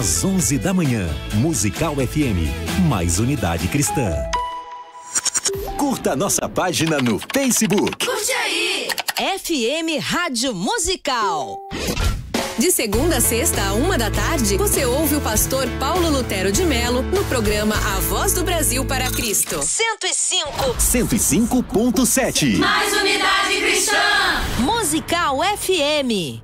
às 11 da manhã. Musical FM, mais unidade cristã. Curta nossa página no Facebook. Curte aí! FM Rádio Musical. De segunda a sexta, a uma da tarde, você ouve o pastor Paulo Lutero de Melo no programa A Voz do Brasil para Cristo. 105. 105.7. Mais unidade cristã. Musical FM.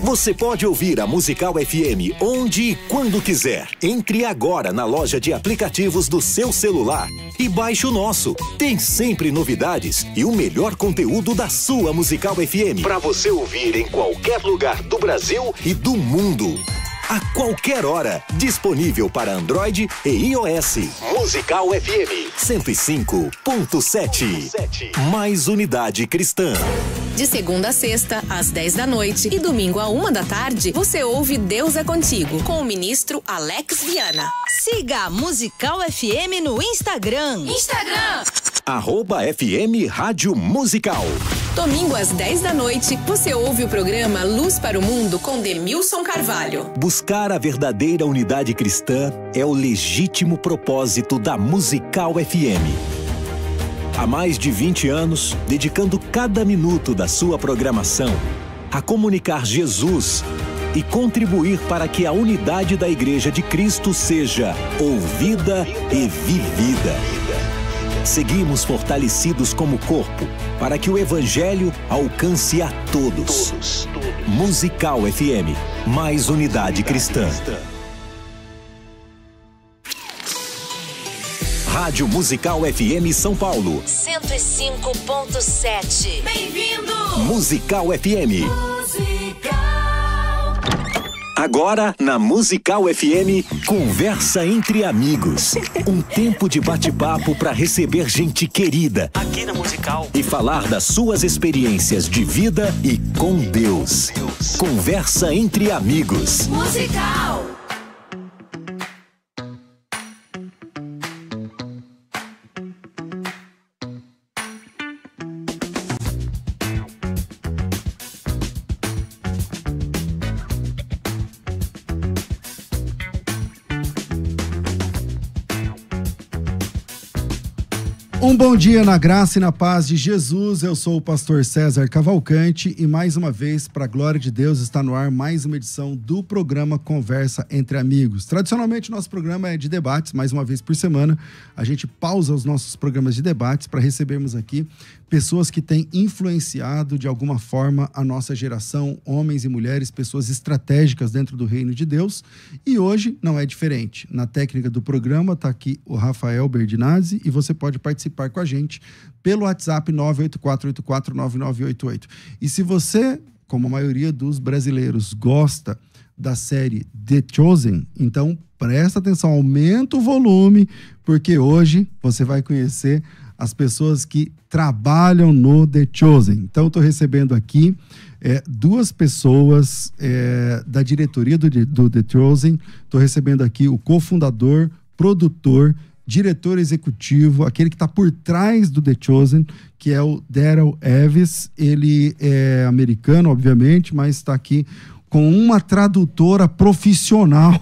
Você pode ouvir a Musical FM onde e quando quiser. Entre agora na loja de aplicativos do seu celular e baixe o nosso. Tem sempre novidades e o melhor conteúdo da sua Musical FM para você ouvir em qualquer lugar do Brasil e do mundo. A qualquer hora, disponível para Android e iOS. Musical FM 105.7. Mais unidade cristã. De segunda a sexta, às 10 da noite e domingo à uma da tarde, você ouve Deus é Contigo, com o ministro Alex Viana. Siga a Musical FM no Instagram. Instagram. Arroba FM Rádio Musical. Domingo às 10 da noite, você ouve o programa Luz para o Mundo com Demilson Carvalho. Buscar a verdadeira unidade cristã é o legítimo propósito da Musical FM. Há mais de 20 anos, dedicando cada minuto da sua programação a comunicar Jesus e contribuir para que a unidade da Igreja de Cristo seja ouvida e vivida. Seguimos fortalecidos como corpo para que o Evangelho alcance a todos. Musical FM, mais unidade cristã. Rádio Musical FM São Paulo. 105.7. Bem-vindo! Musical FM. Musical. Agora, na Musical FM, conversa entre amigos. Um tempo de bate-papo para receber gente querida. Aqui na Musical. E falar das suas experiências de vida e com Deus. Conversa entre amigos. Musical. dia, na graça e na paz de Jesus. Eu sou o pastor César Cavalcante e mais uma vez, para a glória de Deus, está no ar mais uma edição do programa Conversa entre Amigos. Tradicionalmente, nosso programa é de debates, mais uma vez por semana. A gente pausa os nossos programas de debates para recebermos aqui pessoas que têm influenciado de alguma forma a nossa geração, homens e mulheres, pessoas estratégicas dentro do reino de Deus. E hoje não é diferente. Na técnica do programa está aqui o Rafael Berdinazzi e você pode participar com a gente gente pelo WhatsApp 984849988. E se você, como a maioria dos brasileiros, gosta da série The Chosen, então presta atenção, aumenta o volume, porque hoje você vai conhecer as pessoas que trabalham no The Chosen. Então, estou recebendo aqui é, duas pessoas é, da diretoria do, do The Chosen. Estou recebendo aqui o cofundador, produtor diretor executivo, aquele que está por trás do The Chosen, que é o Daryl Evans. Ele é americano, obviamente, mas está aqui com uma tradutora profissional,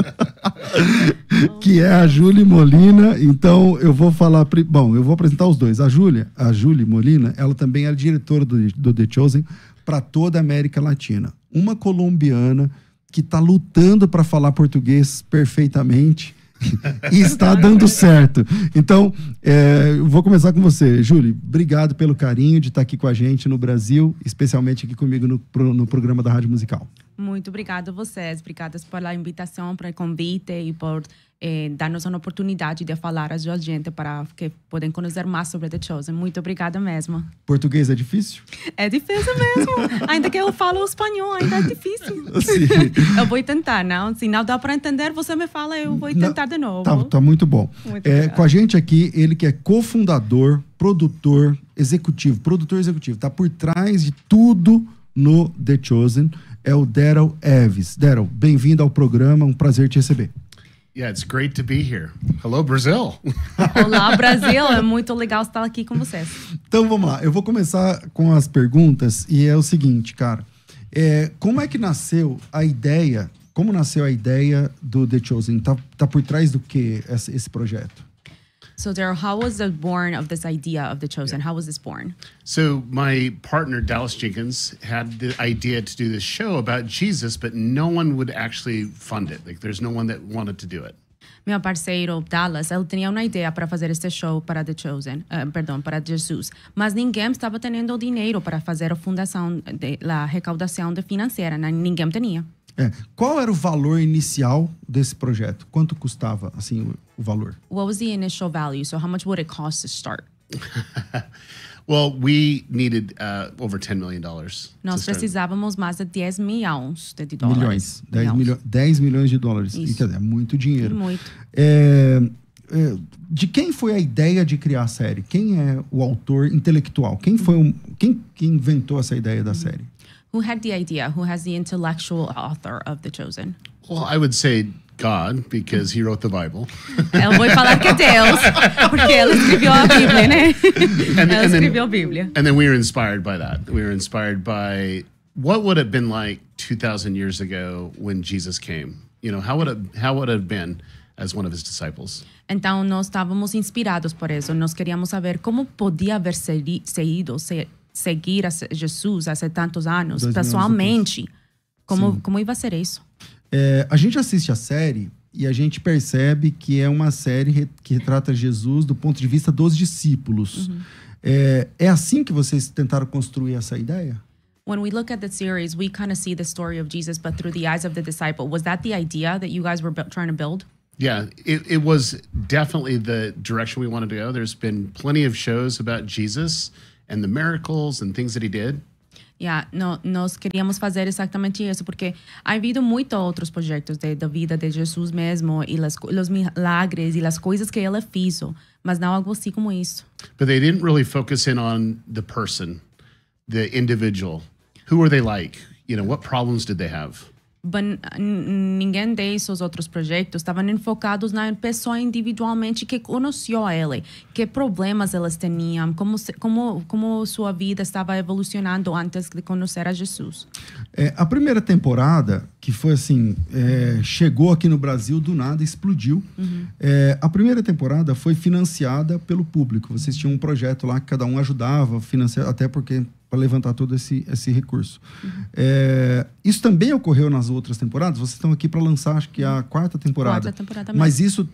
que é a Júlia Molina. Então, eu vou falar. Bom, eu vou apresentar os dois. A Júlia, a Julie Molina, ela também é diretora do, do The Chosen para toda a América Latina. Uma colombiana que está lutando para falar português perfeitamente e está dando certo. Então, é, vou começar com você, Júlio. Obrigado pelo carinho de estar aqui com a gente no Brasil, especialmente aqui comigo no, no programa da Rádio Musical. Muito obrigada a vocês, obrigada pela invitação, pelo convite e por eh, dar-nos uma oportunidade de falar a sua gente para que podem conhecer mais sobre The Chosen. Muito obrigada mesmo. Português é difícil? É difícil mesmo. ainda que eu falo espanhol, ainda é difícil. eu vou tentar, não? Se não dá para entender, você me fala, eu vou tentar não, de novo. Tá, tá muito bom. Muito é, com a gente aqui, ele que é cofundador, produtor executivo, produtor executivo, está por trás de tudo no The Chosen é o Daryl Eves. Daryl, bem-vindo ao programa, um prazer te receber. Yeah, it's great to be here. Hello, Brazil. Olá, Brasil. É muito legal estar aqui com vocês. Então vamos lá. Eu vou começar com as perguntas e é o seguinte, cara. É, como é que nasceu a ideia? Como nasceu a ideia do The Chosen? Tá, tá por trás do que esse projeto? So, Daryl, how was the born of this idea of the Chosen? Yeah. How was this born? So, my partner Dallas Jenkins had the idea to do this show about Jesus, but no one would actually fund it. Like, there's no one that wanted to do it. Meu parceiro Dallas, ele tinha uma ideia para fazer este show para The Chosen, uh, eh, perdão, para Jesus, mas ninguém estava tendo dinheiro para fazer a fundação, de, a recaudação de financeira, né? ninguém tinha. É. Qual era o valor inicial desse projeto? Quanto custava, assim, o, o valor? What was the initial value? So how much would it cost to start? well, we needed uh, over 10 million dollars. Nós precisávamos mais de 10 milhões de dólares. Milhões. 10 milhões, 10 milhões de dólares. Isso. é muito dinheiro. Muito. É, é, de quem foi a ideia de criar a série? Quem é o autor intelectual? Quem foi um, quem, quem inventou essa ideia da uhum. série? who had the idea, who has the intellectual author of The Chosen? Well, I would say God, because he wrote the Bible. Eu vou falar que Deus, porque ele escreveu a Bíblia, né? And, Bíblia. and then we were inspired by that. We were inspired by what would have been like 2,000 years ago when Jesus came? You know, how would it, how would it have been? as one of his disciples. Então nós estávamos inspirados por isso. Nós queríamos saber como podia haver seguido se seguir a Jesus há tantos anos, pessoalmente, anos como, Sim. como ia ser isso? É, a gente assiste a série e a gente percebe que é uma série que retrata Jesus do ponto de vista dos discípulos. Uhum. É, é assim que vocês tentaram construir essa ideia? when we look at the series, we kind of see the story of Jesus, but through the eyes of the disciple. Was that the idea that you guys were trying to build? Yeah, it, it was definitely the direction we wanted to go. There's been plenty of shows about Jesus and the miracles and things that he did? Yeah, no, nós queríamos fazer exatamente isso, porque há havido muitos outros projetos de, da vida de Jesus mesmo, e las, os milagres e as coisas que ele fez, mas não algo assim como isso. But they didn't really focus in on the person, the individual. Who were they like? You know, what problems did they have? ninguém desses outros projetos estavam enfocados na pessoa individualmente que conheceu ela, que problemas elas tinham, como como como sua vida estava evolucionando antes de conhecer a Jesus. É, a primeira temporada que foi assim é, chegou aqui no Brasil do nada explodiu. Uhum. É, a primeira temporada foi financiada pelo público. Vocês tinham um projeto lá que cada um ajudava, financiar até porque para levantar todo esse, esse recurso. Uhum. É, isso também ocorreu nas outras temporadas? Vocês estão aqui para lançar, acho que a quarta temporada. Quarta temporada mesmo. Mas isso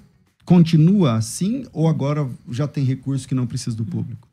continua assim ou agora já tem recurso que não precisa do público?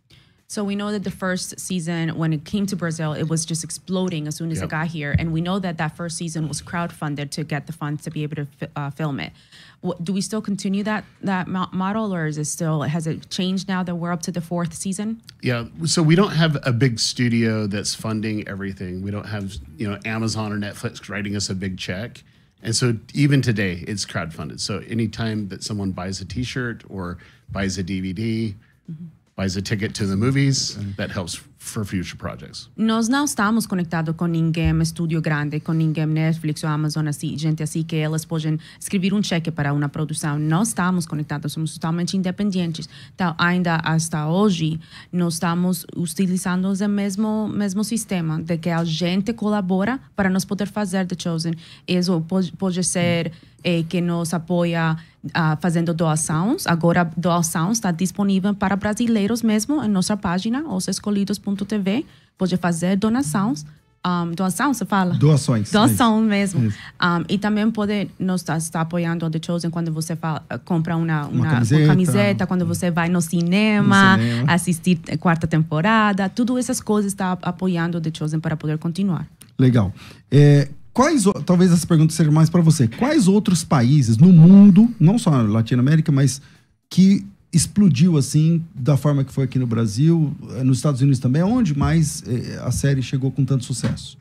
So we know that the first season, when it came to Brazil, it was just exploding as soon as yep. it got here, and we know that that first season was crowdfunded to get the funds to be able to uh, film it. What, do we still continue that that model, or is it still has it changed now that we're up to the fourth season? Yeah, so we don't have a big studio that's funding everything. We don't have you know Amazon or Netflix writing us a big check. And so even today, it's crowdfunded. So anytime that someone buys a T-shirt or buys a DVD, mm -hmm buys a ticket to the movies that helps for future projects. Nós não estamos conectados com ninguém estúdio grande, com ninguém Netflix ou Amazon assim, gente assim que elas podem escrever um cheque para uma produção. Nós estamos conectados, somos totalmente independentes. Então, ainda até hoje, nós estamos utilizando o mesmo mesmo sistema de que a gente colabora para nós poder fazer The Chosen. Isso pode, pode ser hum eh, que nos apoia ah, fazendo doações. Agora, doação está disponível para brasileiros mesmo em nossa página, osescolhidos.tv. Pode fazer donações. Um, doação, se fala? Doações. Doação é mesmo. um, ah, e também pode nos estar apoiando The Chosen quando você fala, ah, compra uma, uma, uma, camiseta, uma, camiseta, quando você vai no cinema, no cinema. assistir a quarta temporada. Tudo essas coisas está apoiando The Chosen para poder continuar. Legal. É, Quais, talvez essa pergunta seja mais para você, quais outros países no mundo, não só na Latinoamérica, mas que explodiu assim, da forma que foi aqui no Brasil, eh, nos Estados Unidos também, onde mais eh, a série chegou com tanto sucesso?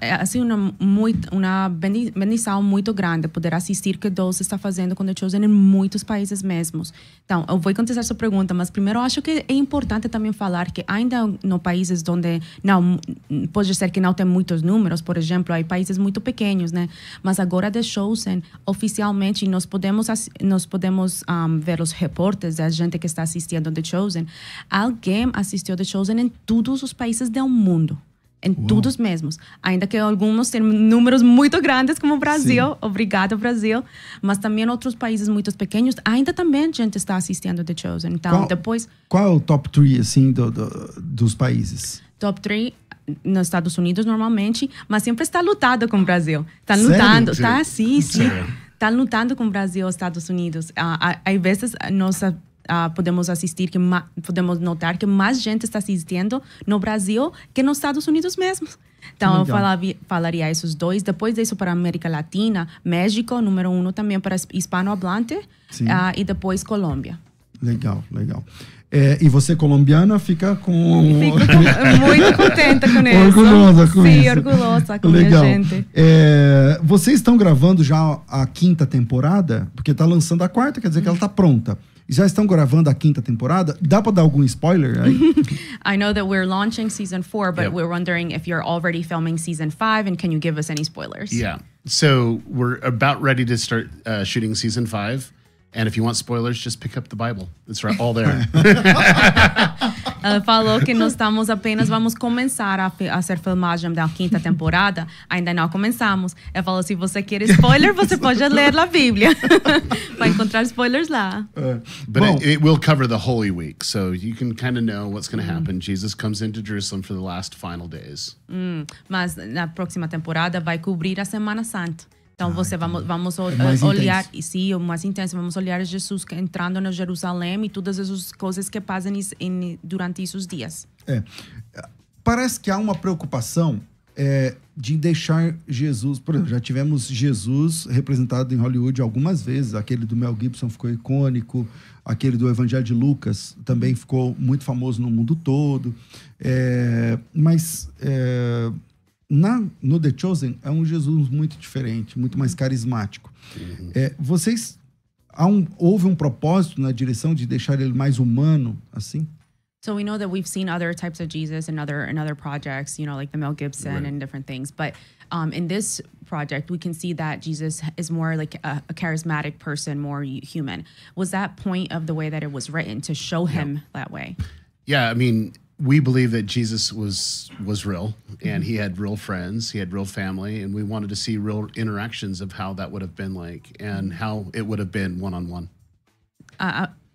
é assim, eh, uma, muito, uma bendição muito grande poder assistir que Deus está fazendo com The Chosen em muitos países mesmos. Então, eu vou contestar sua pergunta, mas primeiro acho que é importante também falar que ainda no países onde não pode ser que não tem muitos números, por exemplo, há países muito pequenos, né? Mas agora The Chosen oficialmente nós podemos nós podemos um, ver os reportes da gente que está assistindo The Chosen. Alguém assistiu The Chosen em todos os países do mundo em Uou. todos mesmos. Ainda que alguns têm números muito grandes, como o Brasil, Sim. obrigado Brasil, mas também outros países muito pequenos, ainda também a gente está assistindo The Chosen. Então, qual, depois... Qual é o top 3, assim, do, do, dos países? Top 3 eh, nos Estados Unidos, normalmente, mas sempre está lutado com o Brasil. Está lutando, está assim, sim. está lutando com o Brasil Estados Unidos. Ah, às vezes, nossa uh, podemos assistir que podemos notar que mais gente está assistindo no Brasil que nos Estados Unidos mesmo. Então, Legal. eu falaria, falaria esses dois. Depois disso, para a América Latina, México, número um, também para hispanohablante, uh, e depois Colômbia. Legal, legal. É, e você, colombiana, fica com. Fico com, muito contenta com isso. Orgulhosa com Sim, isso. orgulhosa com Legal. gente. É, vocês estão gravando já a quinta temporada? Porque está lançando a quarta, quer dizer que ela está pronta. já estão gravando a quinta temporada. Dá para dar algum spoiler aí? I know that we're launching season 4, but yep. we're wondering if you're already filming season 5 and can you give us any spoilers? Yeah. So, we're about ready to start uh, shooting season 5. And if you want spoilers, just pick up the Bible. It's right all there. Ela falou que nós estamos apenas vamos começar a, a ser filmagem da quinta temporada. Ainda não começamos. Ela falou: se você quer spoiler, você pode ler a Bíblia. Vai encontrar spoilers lá. Uh, but Bom, it, it will cover the Holy Week, so you can kind of know what's going to happen. Uh Jesus comes into Jerusalem for the last final days. Hum, mas na próxima temporada vai cobrir a Semana Santa. Então, ah, você vamos, vamos é eh, olhar, intenso. sim, mais intenso, vamos olhar Jesus entrando na Jerusalém e todas essas coisas que passam em, durante esses dias. É. Parece que há uma preocupação é, de deixar Jesus. Por exemplo, já tivemos Jesus representado em Hollywood algumas vezes. Aquele do Mel Gibson ficou icônico, aquele do Evangelho de Lucas também ficou muito famoso no mundo todo. É, mas é, na, no The Chosen é um Jesus muito diferente, muito mais carismático. Uhum. É, vocês. Um, houve um propósito na direção de deixar ele mais humano, assim? So we know that we've seen other types of Jesus in other in other projects, you know, like the Mel Gibson right. and different things. But um, in this project, we can see that Jesus is more like a, a, charismatic person, more human. Was that point of the way that it was written to show him that way? Yeah, I mean, we believe that Jesus was was real and he had real friends, he had real family, and we wanted to see real interactions of how that would have been like and how it would have been one on one.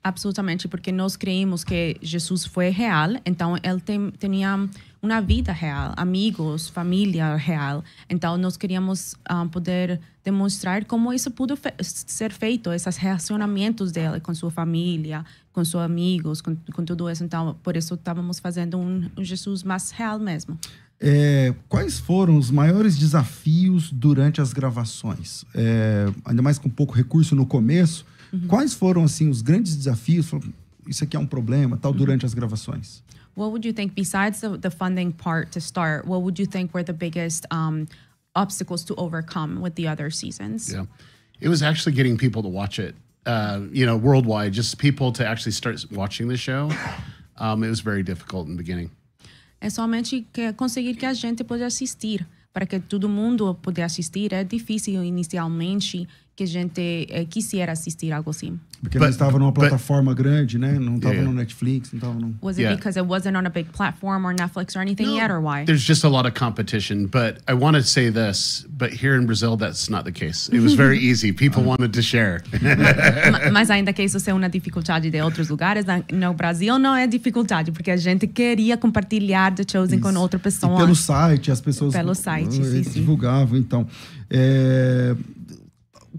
Absolutamente, porque nós creemos que Jesus foi real, então ele tem, tinha uma vida real, amigos, família real. Então nós queríamos um, ah, poder demonstrar como isso pudo fe ser feito, esses relacionamentos dele com sua família, com seus amigos, com, com tudo isso. Então por isso estávamos fazendo um, um Jesus mais real mesmo. É, quais foram os maiores desafios durante as gravações? É, ainda mais com pouco recurso no começo Uhum. Quais foram assim os grandes desafios? Isso aqui é um problema, tal uhum. durante as gravações. What would you think besides the, the funding part to start? What would you think were the biggest um, obstacles to overcome with the other seasons? Yeah, it was actually getting people to watch it. Uh, you know, worldwide, just people to actually start watching the show. Um, it was very difficult in the beginning. É somente que é conseguir que a gente pode assistir para que todo mundo pudesse assistir é difícil inicialmente que a gente uh, eh, quisera assistir algo assim. Porque but, estava numa plataforma but, grande, né? Não estava yeah, no Netflix, não estava no... Was it yeah. because it wasn't on a big platform or Netflix or anything no, yet, or why? There's just a lot of competition, but I want to say this, but here in Brazil, that's not the case. It was very easy. People wanted to share. mas ainda que isso seja uma dificuldade de outros lugares, no Brasil não é dificuldade, porque a gente queria compartilhar The Chosen isso. com outra pessoa. E pelo site, as pessoas... Pelo site, eh, sim, sim, divulgavam, então... É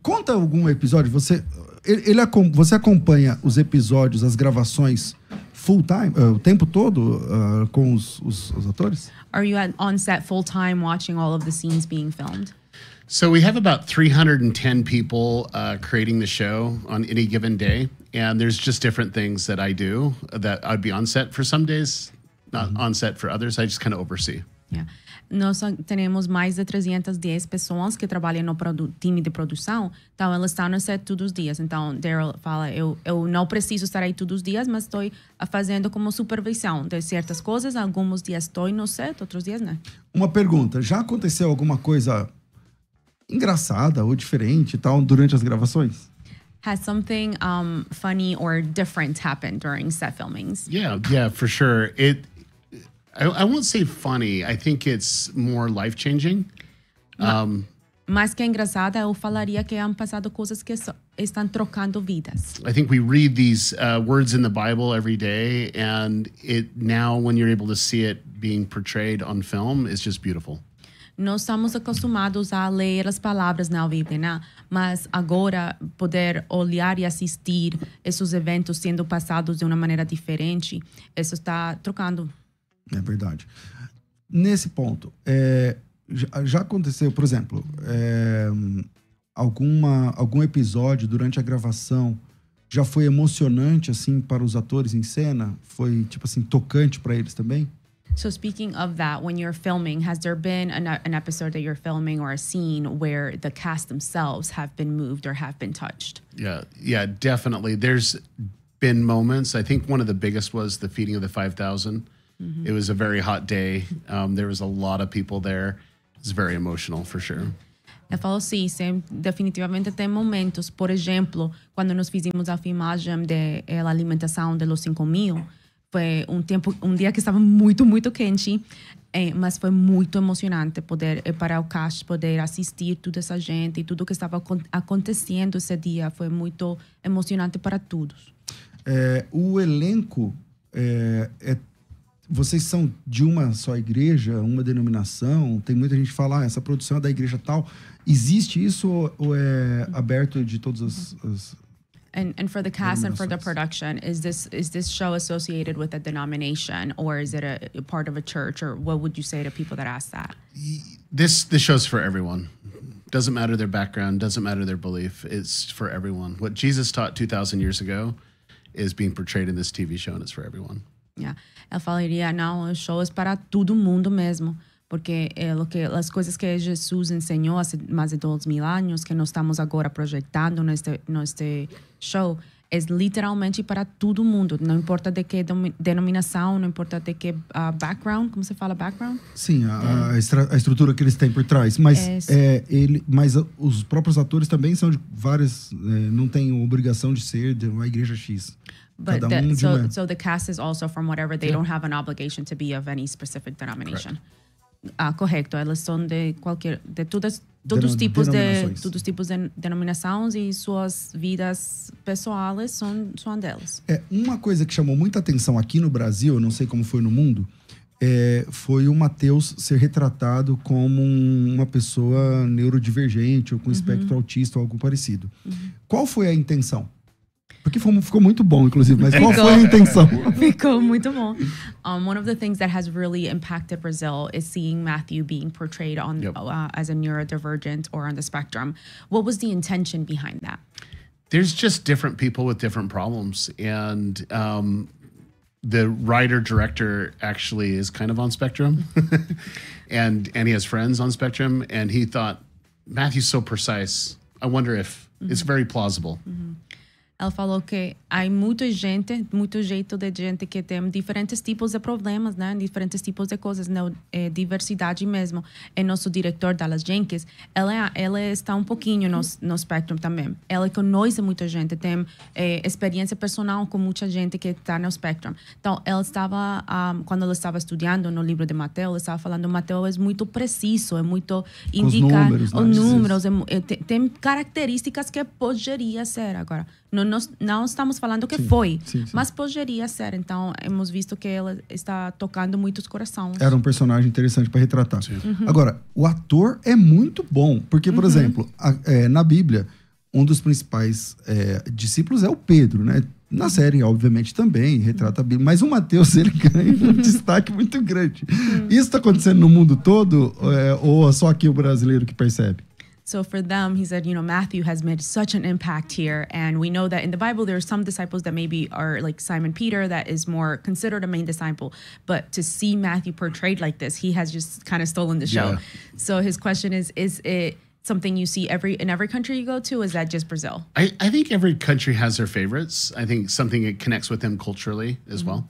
Conta algum episódio. Você, ele, você acompanha os episódios, as gravações full time, uh, o tempo todo uh, com os, os, os atores? Are you on set full time watching all of the scenes being filmed? So we have about 310 people uh, creating the show on any given day, and there's just different things that I do that I'd be on set for some days, not mm -hmm. on set for others. I just kind of oversee. Yeah nós temos mais de 310 pessoas que trabalham no time de produção, então elas estão no set todos os dias. Então, Daryl fala, eu, eu não preciso estar aí todos os dias, mas estou fazendo como supervisão de certas coisas. Alguns dias estou no set, outros dias não. Né? Uma pergunta, já aconteceu alguma coisa engraçada ou diferente tal durante as gravações? Has something um, funny or different happened during set filmings? Yeah, yeah, for sure. It I, I won't say funny. I think it's more life changing. Um, Mas que é engraçada, eu falaria que han passado coisas que estão trocando vidas. I think we read these uh, words in the Bible every day, and it now, when you're able to see it being portrayed on film, it's just beautiful. Nós estamos acostumados a ler as palavras na Bíblia, né? mas agora poder olhar e assistir esses eventos sendo passados de uma maneira diferente, isso está trocando É verdade. Nesse ponto, é, já aconteceu, por exemplo, é, alguma, algum episódio durante a gravação já foi emocionante assim para os atores em cena? Foi tipo assim tocante para eles também? So speaking of that, when you're filming, has there been an, an episode that you're filming or a scene where the cast themselves have been moved or have been touched? Yeah, yeah, definitely. There's been moments. I think one of the biggest was the feeding of the 5,000. Mm-hmm. It was a very hot day. Um, there was a lot of people there. It's very emotional for sure. Eu falo sim, sim, definitivamente tem momentos. Por exemplo, quando nós fizemos a filmagem de eh, alimentação de los 5 mil, foi um tempo, um dia que estava muito, muito quente, eh, mas foi muito emocionante poder eh, para o cast, poder assistir toda essa gente e tudo que estava acontecendo esse dia foi muito emocionante para todos. É, o elenco eh, é, é vocês são de uma só igreja, uma denominação? Tem muita gente que fala, ah, essa produção é da igreja tal. Existe isso ou, é aberto de todas as, as and and for the cast and for the production is this is this show associated with a denomination or is it a, a, part of a church or what would you say to people that ask that this this show's for everyone doesn't matter their background doesn't matter their belief it's for everyone what jesus taught 2000 years ago is being portrayed in this tv show and it's for everyone Yeah. Né? Ela falaria, não, shows é para todo mundo mesmo. Porque é eh, o que, as coisas que Jesus ensinou há mais de dois mil anos, que nós estamos agora projetando neste, neste show, é literalmente para todo mundo. Não importa de que denominação, não importa de que uh, background, como você fala background? Sim, a, é. a, estrutura que eles têm por trás. Mas, é, é ele, mas ah, os próprios atores também são de várias. É, não tem obrigação de ser de uma igreja X. But Cada the, um uma... so the cast is also from whatever they yeah. don't have an obligation to be of any specific denomination. Correct. Ah, correto. Elas são de qualquer de todas todos os tipos de todos tipos de denominações e suas vidas pessoais são são delas. É uma coisa que chamou muita atenção aqui no Brasil, eu não sei como foi no mundo, é, foi o Matheus ser retratado como um, uma pessoa neurodivergente ou com uhum. espectro autista ou algo parecido. Uhum. Qual foi a intenção? Porque ficou muito bom, inclusive, mas ficou, qual foi a intenção? Ficou muito bom. Um, one of the things that has really impacted Brazil is seeing Matthew being portrayed on yep. uh, as a neurodivergent or on the spectrum. What was the intention behind that? There's just different people with different problems, and um, the writer director actually is kind of on spectrum, and and he has friends on spectrum, and he thought Matthew's so precise. I wonder if mm -hmm. it's mm-hmm. very plausible. Mm -hmm Ela falou que há muita gente, muito jeito de gente que tem diferentes tipos de problemas, né? Diferentes tipos de coisas, né? É diversidade mesmo. É nosso diretor, Dallas Jenkins, ela, é ela está um pouquinho no, no espectro também. Ela conhece muita gente, tem é, experiência personal com muita gente que está no espectro. Então, ela estava, um, ah, quando ela estava estudando no livro de Mateus, ela estava falando, Mateus é muito preciso, é muito indicar os números, os né? números é, é tem, tem características que poderia ser agora não, não estamos falando que sim, foi, sim, sim. mas poderia ser. Então, hemos visto que ela está tocando muitos corações. Era um personagem interessante para retratar. Uhum. Agora, o ator é muito bom, porque, por uhum. exemplo, a, é, na Bíblia, um dos principais é, discípulos é o Pedro, né? Na série, obviamente, também retrata a Bíblia, mas o Mateus ele ganha um destaque muito grande. Uhum. Isso está acontecendo no mundo todo é, ou é só aqui o brasileiro que percebe? So for them, he said, you know, Matthew has made such an impact here. And we know that in the Bible, there are some disciples that maybe are like Simon Peter, that is more considered a main disciple. But to see Matthew portrayed like this, he has just kind of stolen the show. Yeah. So his question is, is it something you see every in every country you go to? Is that just Brazil? I, I think every country has their favorites. I think something that connects with them culturally as mm-hmm. well.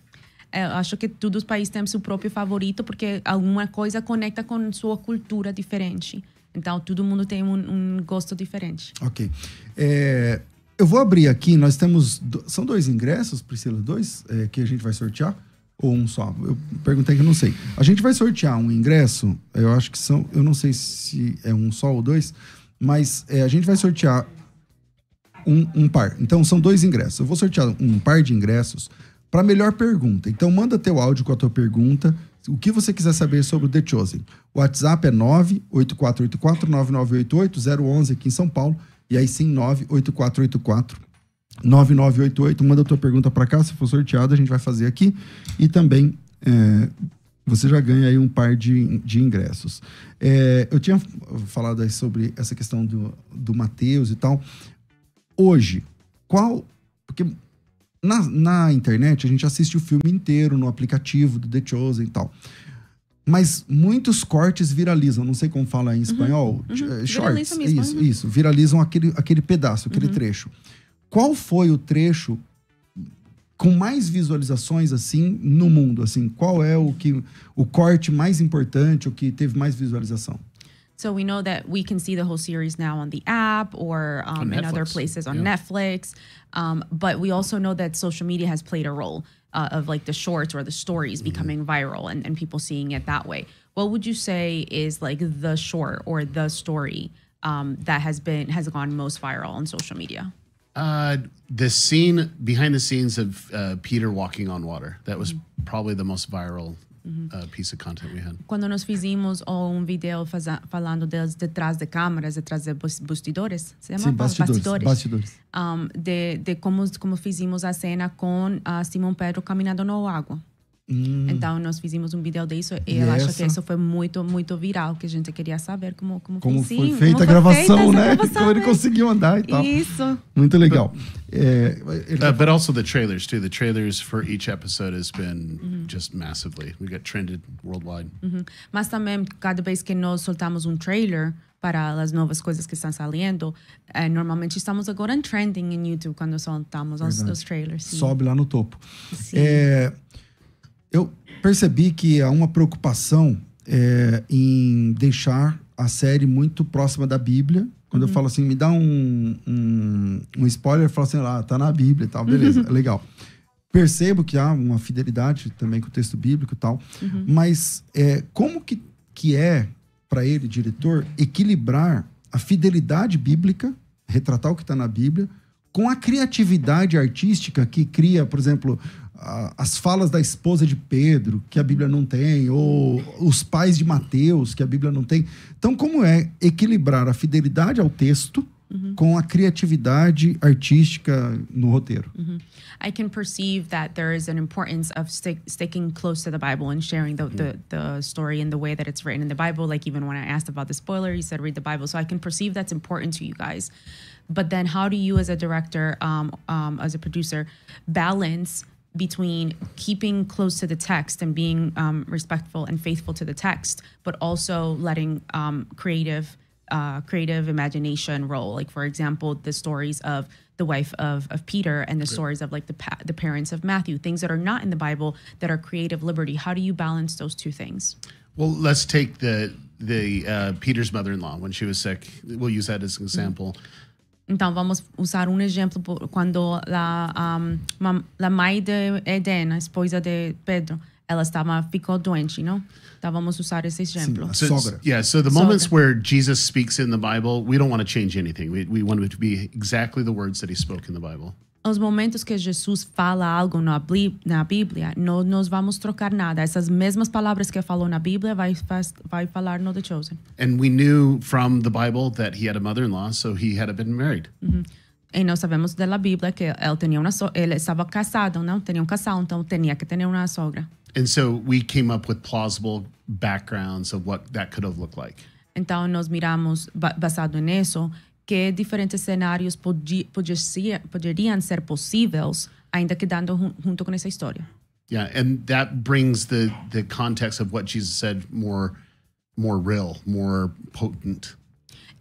acho que todos os países têm seu próprio favorito porque alguma coisa conecta com sua cultura diferente. Então, todo mundo tem um, um gosto diferente. Ok. É, eu vou abrir aqui, nós temos. São dois ingressos, Priscila, dois é, que a gente vai sortear? Ou um só? Eu perguntei que eu não sei. A gente vai sortear um ingresso, eu acho que são. Eu não sei se é um só ou dois, mas é, a gente vai sortear um, um par. Então, são dois ingressos. Eu vou sortear um par de ingressos para melhor pergunta. Então manda teu áudio com a tua pergunta, o que você quiser saber sobre o The Chosen. O WhatsApp é 984849988, 011 aqui em São Paulo, e aí sim 98484 9988, manda a tua pergunta para cá, se for sorteado a gente vai fazer aqui. E também é, você já ganha aí um par de, de ingressos. É, eu tinha falado aí sobre essa questão do, do Matheus e tal. Hoje, qual. Porque na, na internet, a gente assiste o filme inteiro no aplicativo do The Chosen e tal. Mas muitos cortes viralizam, não sei como fala em uhum. espanhol. Uhum. Eh, shorts. Viraliza mesmo, isso, isso. Viralizam aquele, aquele pedaço, aquele uhum. trecho. Qual foi o trecho com mais visualizações assim no mundo? Assim, qual é o que o corte mais importante, o que teve mais visualização? So we know that we can see the whole series now on the app or um, in other places on yeah. Netflix. Um, but we also know that social media has played a role uh, of like the shorts or the stories mm-hmm. becoming viral and, and people seeing it that way. What would you say is like the short or the story um, that has been has gone most viral on social media? Uh, the scene behind the scenes of uh, Peter walking on water. That was mm-hmm. probably the most viral uh, piece of content we had. Quando nós fizemos um vídeo falando deles detrás de câmeras, detrás de bastidores, se chama? Sim, bastidores. bastidores. bastidores. Um, de, de como, como fizemos a cena com uh, Simão Pedro caminhando no água. Hum. Então nós fizemos um vídeo disso e, e ela acha que isso foi muito, muito viral, que a gente queria saber como como, como foi, sim, feita como a gravação, feita né? Gravação, como ele né? conseguiu andar e tal. Isso. Muito legal. Uhum. É, uh, but also the trailers too. The trailers for each episode has been uhum. just massively. We got trended worldwide. Uhum. Mas também cada vez que nós soltamos um trailer para as novas coisas que estão saindo, é, eh, normalmente estamos agora em trending em YouTube quando soltamos os, os, trailers. Sim. Sobe lá no topo. Sim. É, eu percebi que há uma preocupação é, em deixar a série muito próxima da Bíblia. Quando uhum. eu falo assim, me dá um, um, um spoiler, eu falo assim, ah, tá na Bíblia e tal, beleza, uhum. legal. Percebo que há uma fidelidade também com o texto bíblico e tal, uhum. mas é, como que, que é para ele, diretor, equilibrar a fidelidade bíblica, retratar o que está na Bíblia, com a criatividade artística que cria, por exemplo, as falas da esposa de Pedro, que a Bíblia não tem, ou os pais de Mateus, que a Bíblia não tem. Então, como é equilibrar a fidelidade ao texto uhum. com a criatividade artística no roteiro. Mm I can perceive that there is an importance of stick, sticking close to the Bible and sharing the, mm the, the, story in the way that it's written in the Bible. Like even when I asked about the spoiler, you said read the Bible. So I can perceive that's important to you guys. But then, how do you, as a director, um, um, as a producer, balance between keeping close to the text and being um, respectful and faithful to the text, but also letting um, creative uh, creative imagination roll. Like for example, the stories of the wife of, of Peter and the stories of like the pa- the parents of Matthew, things that are not in the Bible that are creative liberty. How do you balance those two things? Well, let's take the the uh, Peter's mother-in-law when she was sick. We'll use that as an example. Mm-hmm. Então, vamos usar um exemplo quando a, a a mãe de Eden, a esposa de Pedro, ela estava ficou doente, não? Então vamos usar esse exemplo. So, Sogra. Yeah, so the moments Sogra. where Jesus speaks in the Bible, we don't want to change anything. We, we want it to be exactly the words that he spoke in the Bible os momentos que Jesus fala algo na, na Bíblia, não nos vamos trocar nada. Essas mesmas palavras que falou na Bíblia vai, vai falar no The Chosen. And we knew from the Bible that he had a mother-in-law, so he had been married. Uh uhum. -huh. E nós sabemos da Bíblia que ele tinha uma so ele estava casado, não? Tinha um casal, então tinha que ter uma sogra. And so we came up with plausible backgrounds of what that could have looked like. Então nós miramos basado nisso que diferentes cenários podi, podia ser, poderiam ser possíveis, ainda que dando junto com essa história. Yeah, and that brings the the context of what Jesus said more more real, more potent.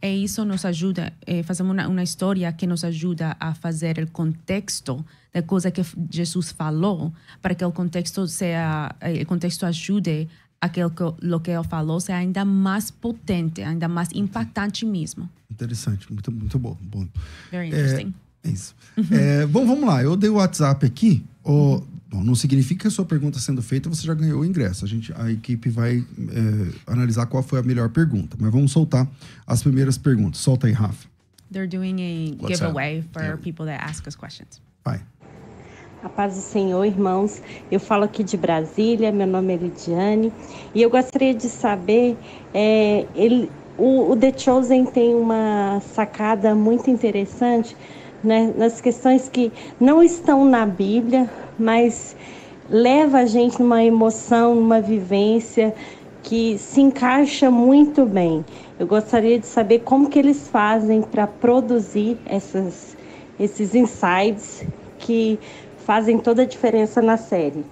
E isso nos ajuda, eh, fazemos uma, uma história que nos ajuda a fazer o contexto da coisa que Jesus falou, para que o contexto seja, o contexto ajude aquilo que eu, lo que eu falou ser ainda mais potente, ainda mais impactante mesmo. Interessante, muito, muito bom. bom. Very é, interesting. É, é isso. É, bom, vamos lá. Eu dei o WhatsApp aqui. Oh, bom, não significa que a sua pergunta sendo feita você já ganhou o ingresso. A, gente, a equipe vai é, analisar qual foi a melhor pergunta. Mas vamos soltar as primeiras perguntas. Solta aí, Rafa. They're doing a What's giveaway for yeah. people that ask us questions. Vai. A paz do Senhor, irmãos. Eu falo aqui de Brasília, meu nome é Lidiane, e eu gostaria de saber, é, ele, o, o The Chosen tem uma sacada muito interessante né, nas questões que não estão na Bíblia, mas leva a gente numa emoção, numa vivência que se encaixa muito bem. Eu gostaria de saber como que eles fazem para produzir essas, esses insights que fazem toda a diferença na série?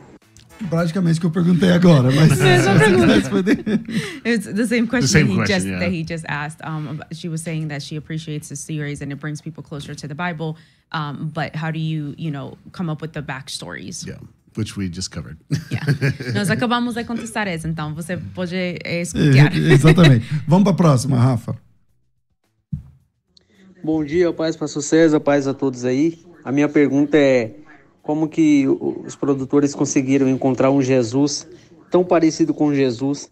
Praticamente o que eu perguntei agora, mas Mesma é pergunta. it's the same question the same that, he question, just, yeah. that he just asked. Um, she was saying that she appreciates the series and it brings people closer to the Bible. Um, but how do you, you know, come up with the backstories? Yeah. which we just covered. Yeah. Nós acabamos de contestar essa, então você pode eh, é, escutar. Exatamente. Vamos para a próxima, Rafa. Bom dia, paz, para César, paz a todos aí. A minha pergunta é: como que os produtores conseguiram encontrar um Jesus tão parecido com Jesus,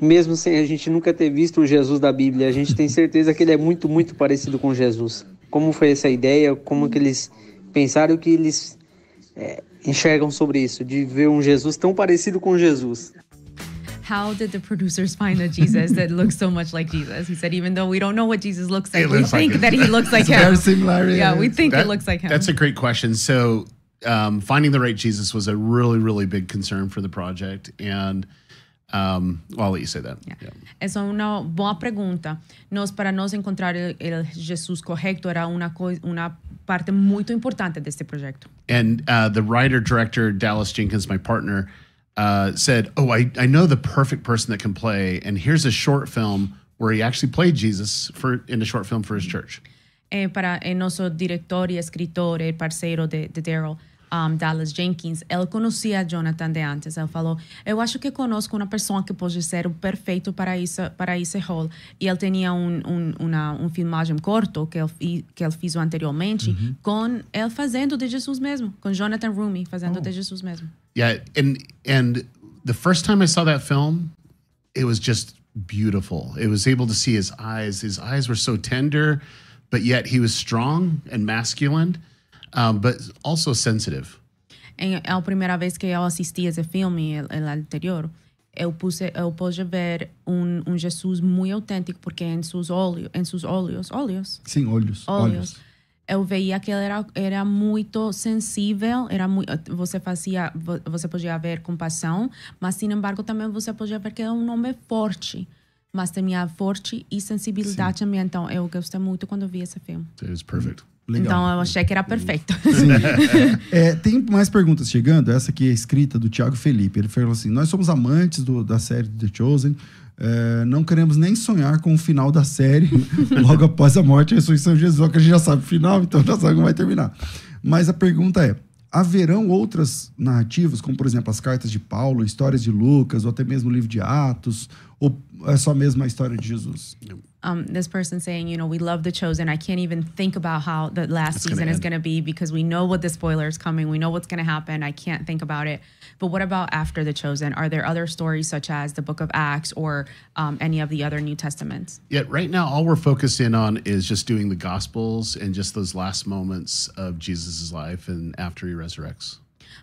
mesmo sem a gente nunca ter visto o Jesus da Bíblia, a gente tem certeza que ele é muito, muito parecido com Jesus. Como foi essa ideia? Como que eles pensaram que eles é, enxergam sobre isso, de ver um Jesus tão parecido com Jesus? how did the producers find a Jesus that looks so much like Jesus? He said, even though we don't know what Jesus looks like, we think that he looks like him. Similarity. Yeah, we think that, it looks like him. That's a great question. So um, finding the right Jesus was a really, really big concern for the project. And Um, well, I'll let you say that. Yeah. Yeah. Es una buena pregunta. Nos, para nos encontrar el, el Jesús correcto era una, una parte muy importante de este proyecto. And uh, the writer director Dallas Jenkins, my partner, Uh, said, "Oh, I I know the perfect person that can play, and here's a short film where he actually played Jesus for in a short film for his church." Eh, para eh, nosso diretor e escritor, e parceiro de, de Daryl, um, Dallas Jenkins, ele conhecia Jonathan de antes. Ele falou: Eu acho que conosco uma pessoa que pode ser o perfeito para isso, para esse rol. E ele tinha um, um, uma, um filmagem curto que ele, que ele fez anteriormente, uh -huh. com ele fazendo de Jesus mesmo, com Jonathan Rumi fazendo oh. de Jesus mesmo. yeah, and and the first time I saw that film, it was just beautiful. It was able to see his eyes. His eyes were so tender, but yet he was strong and masculine, um, but also sensitive. and a primeira vez que eu assisti esse filme, el, el anterior, eu puse, eu pude ver um, um Jesus muito autêntico porque em seus olhos, em seus olhos, olhos. Sim, olhos. Olhos. olhos eu veia que ela era, era muito sensível, era muito, você fazia, você podia ver compaixão, mas, sin embargo, também você podia ver que é um homem forte mas tinha forte e sensibilidade Sim. também. Então, eu gostei muito quando vi esse filme. It perfect. Legal. Então, eu achei que era perfeito. Sim. é, tem mais perguntas chegando. Essa aqui é escrita do Tiago Felipe. Ele falou assim: Nós somos amantes do, da série The Chosen, é, não queremos nem sonhar com o final da série, logo após a morte e a ressurreição de Jesus, que a gente já sabe o final, então já sabe como vai terminar. Mas a pergunta é: haverão outras narrativas, como por exemplo as cartas de Paulo, histórias de Lucas, ou até mesmo o livro de Atos, ou é só mesmo a história de Jesus? Um, this person saying, you know, we love The Chosen. I can't even think about how the last That's season gonna is going to be because we know what the spoiler is coming. We know what's going to happen. I can't think about it. But what about after the chosen? Are there other stories such as the book of Acts or um, any of the other New Testaments? Yeah, right now, all we're focused in on is just doing the Gospels and just those last moments of Jesus' life and after he resurrects.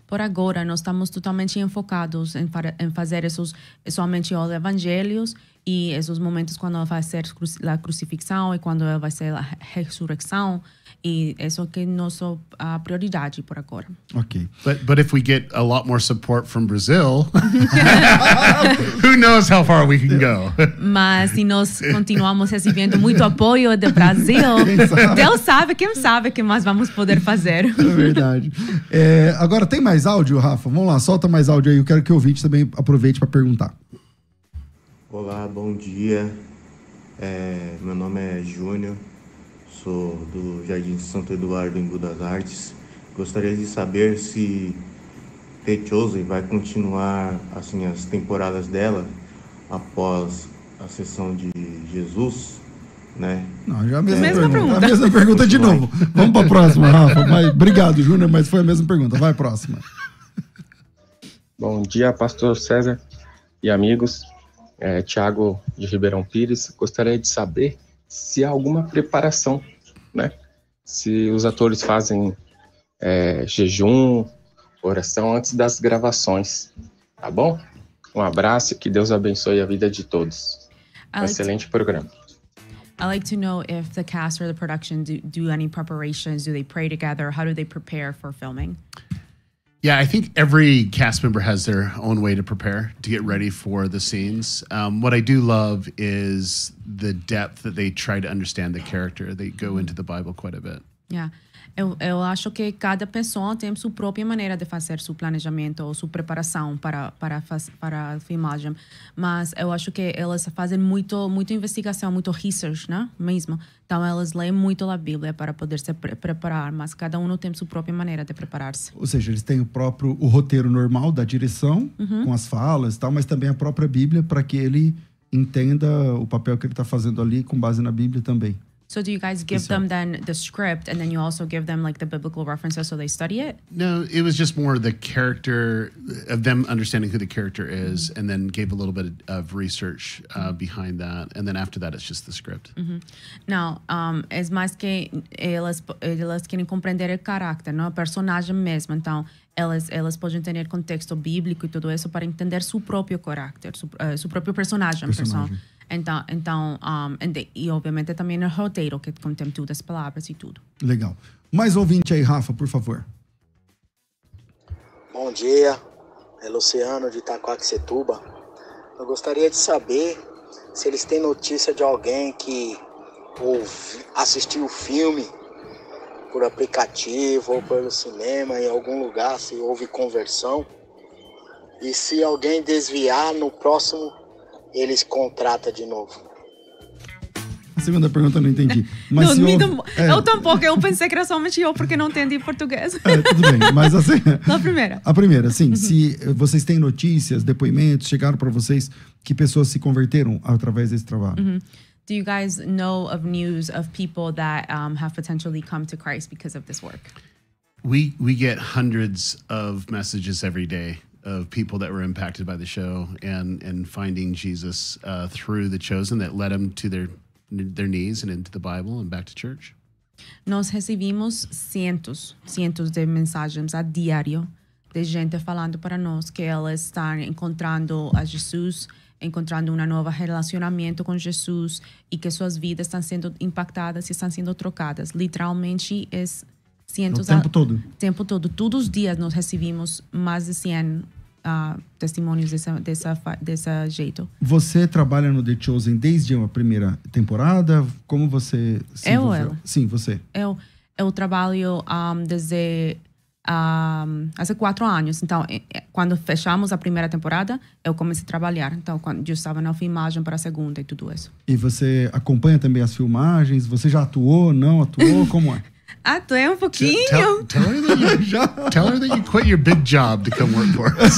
Por agora, nós estamos totalmente enfocados em, em fazer esses, somente os evangelhos e esses momentos quando vai ser a crucifixão e quando vai ser a ressurreição. E isso que é nossa uh, prioridade por agora. Ok. But, but if we get a lot more support from Brazil, who knows how far we can go. Mas se nós continuamos recebendo assim, muito apoio do Brasil, Deus sabe, quem sabe o que mais vamos poder fazer. É verdade. É, agora, tem mais áudio, Rafa? Vamos lá, solta mais áudio aí. Eu quero que o ouvinte também aproveite para perguntar. Olá, bom dia. É, meu nome é Júnior, sou do Jardim Santo Eduardo em Budas Artes. Gostaria de saber se The Chosen vai continuar assim as temporadas dela após a sessão de Jesus, né? Não, já a mesma, pergunta, pergunta. A mesma pergunta de novo. Vamos para a próxima, Rafa. Mas, obrigado, Júnior, mas foi a mesma pergunta. Vai, próxima. Bom dia, pastor César e amigos. É, Tiago de Ribeirão Pires. Gostaria de saber se há alguma preparação, né? Se os atores fazem é, jejum, oração antes das gravações, tá bom? Um abraço e que Deus abençoe a vida de todos. Um excelente programa. I like to know if the cast or the production do, do any preparations. Do they pray together? How do they prepare for filming? Yeah, I think every cast member has their own way to prepare to get ready for the scenes. Um, what I do love is the depth that they try to understand the character. They go into the Bible quite a bit. Yeah. Eu, eu acho que cada pessoa tem sua própria maneira de fazer seu planejamento ou sua preparação para para para a filmagem, mas eu acho que elas fazem muito muito investigação, muito research, né? Mesmo. Então elas leem muito a Bíblia para poder se pre preparar, mas cada um tem sua própria maneira de preparar-se. Ou seja, eles têm o próprio o roteiro normal da direção uhum. com as falas, e tal, mas também a própria Bíblia para que ele entenda o papel que ele está fazendo ali com base na Bíblia também. So do you guys give them then the script and then you also give them like the biblical references so they study it? No, it was just more the character of them understanding who the character is mm -hmm. and then gave a little bit of research uh, mm -hmm. behind that. And then after that, it's just the script. Mm -hmm. Now, um, es mais que elas, elas querem compreender o carácter, não? o personagem mesmo. Então, elas, elas podem ter contexto bíblico e tudo isso para entender seu próprio carácter, seu, uh, eh, seu próprio personagem. personagem. Pessoal. Então, então um, e obviamente também no roteiro, que contém todas as palavras e tudo. Legal. Mais ouvinte aí, Rafa, por favor. Bom dia, é Luciano de Itacoaxetuba. Eu gostaria de saber se eles têm notícia de alguém que assistiu o filme por aplicativo ou pelo cinema em algum lugar, se houve conversão. E se alguém desviar no próximo eles contrata de novo? A segunda pergunta eu não entendi. Mas não, eu, é... eu tampouco, eu pensei que era somente eu porque não entendi português. É, tudo bem, mas assim... A primeira. A primeira, sim. Uhum. Se vocês têm notícias, depoimentos, chegaram para vocês que pessoas se converteram através desse trabalho. Uhum. Do you guys know of news of people that um, have potentially come to Christ because of this work? We, we get hundreds of messages every day of people that were impacted by the show and and finding Jesus uh, through the chosen that led them to their their knees and into the Bible and back to church. Nós recebemos cientos, cientos de mensagens a diário de gente falando para nós que elas estão encontrando a Jesus, encontrando um novo relacionamento com Jesus e que suas vidas estão sendo impactadas e estão sendo trocadas. Literalmente, é cientos... O tempo a, todo? tempo todo. Todos os dias nós recebemos mais de 100 uh, testemunhos dessa, dessa, dessa jeito. Você trabalha no The Chosen desde a primeira temporada? Como você se Eu é envolveu? É? Sim, você. Eu, é eu trabalho um, desde um, há quatro anos. Então, quando fechamos a primeira temporada, eu comecei a trabalhar. Então, quando eu estava na filmagem para a segunda e tudo isso. E você acompanha também as filmagens? Você já atuou? Não atuou? Como é? I swear, um pouquinho. Tell, tell, her that you, tell her that you quit your big job to come work for us.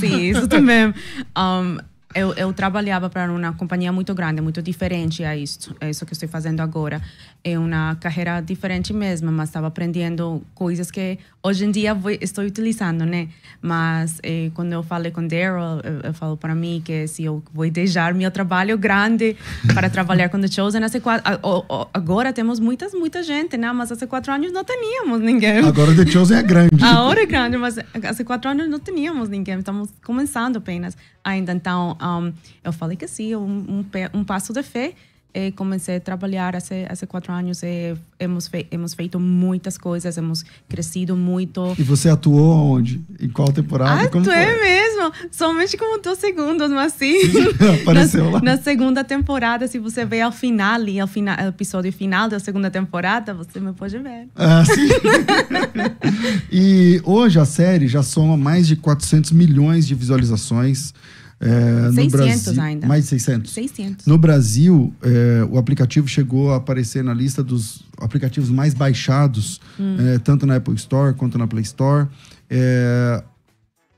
Sim, isso também. Um, Eu, eu trabalhava para uma companhia muito grande, muito diferente a isso, é isso que estou fazendo agora. É uma carreira diferente mesmo, mas estava aprendendo coisas que hoje em dia vou, estou utilizando, né? Mas eh, quando eu falei com Daryl, eu, falou falo para mim que se eu vou deixar meu trabalho grande para trabalhar com The Chosen, quatro, agora temos muitas, muita gente, né? Mas há quatro anos não tínhamos ninguém. Agora The Chosen é grande. Agora é grande, mas há quatro anos não tínhamos ninguém. Estamos começando apenas ainda, então um, eu falei que sim, um, um, um passo de fé. E eh, comecei a trabalhar há, quatro anos e eh, hemos, fe, hemos feito muitas coisas, hemos crescido muito. E você atuou onde? Em qual temporada? Atuei ah, é mesmo, somente como dois segundos, mas sim. Apareceu na, lá. Na segunda temporada, se você ver ao final, ao final, episódio final da segunda temporada, você me pode ver. Ah, sim. e hoje a série já soma mais de 400 milhões de visualizações. É, 600 Brasil, ainda. Mais de 600? 600. No Brasil, é, o aplicativo chegou a aparecer na lista dos aplicativos mais baixados, hum. é, tanto na Apple Store quanto na Play Store. É,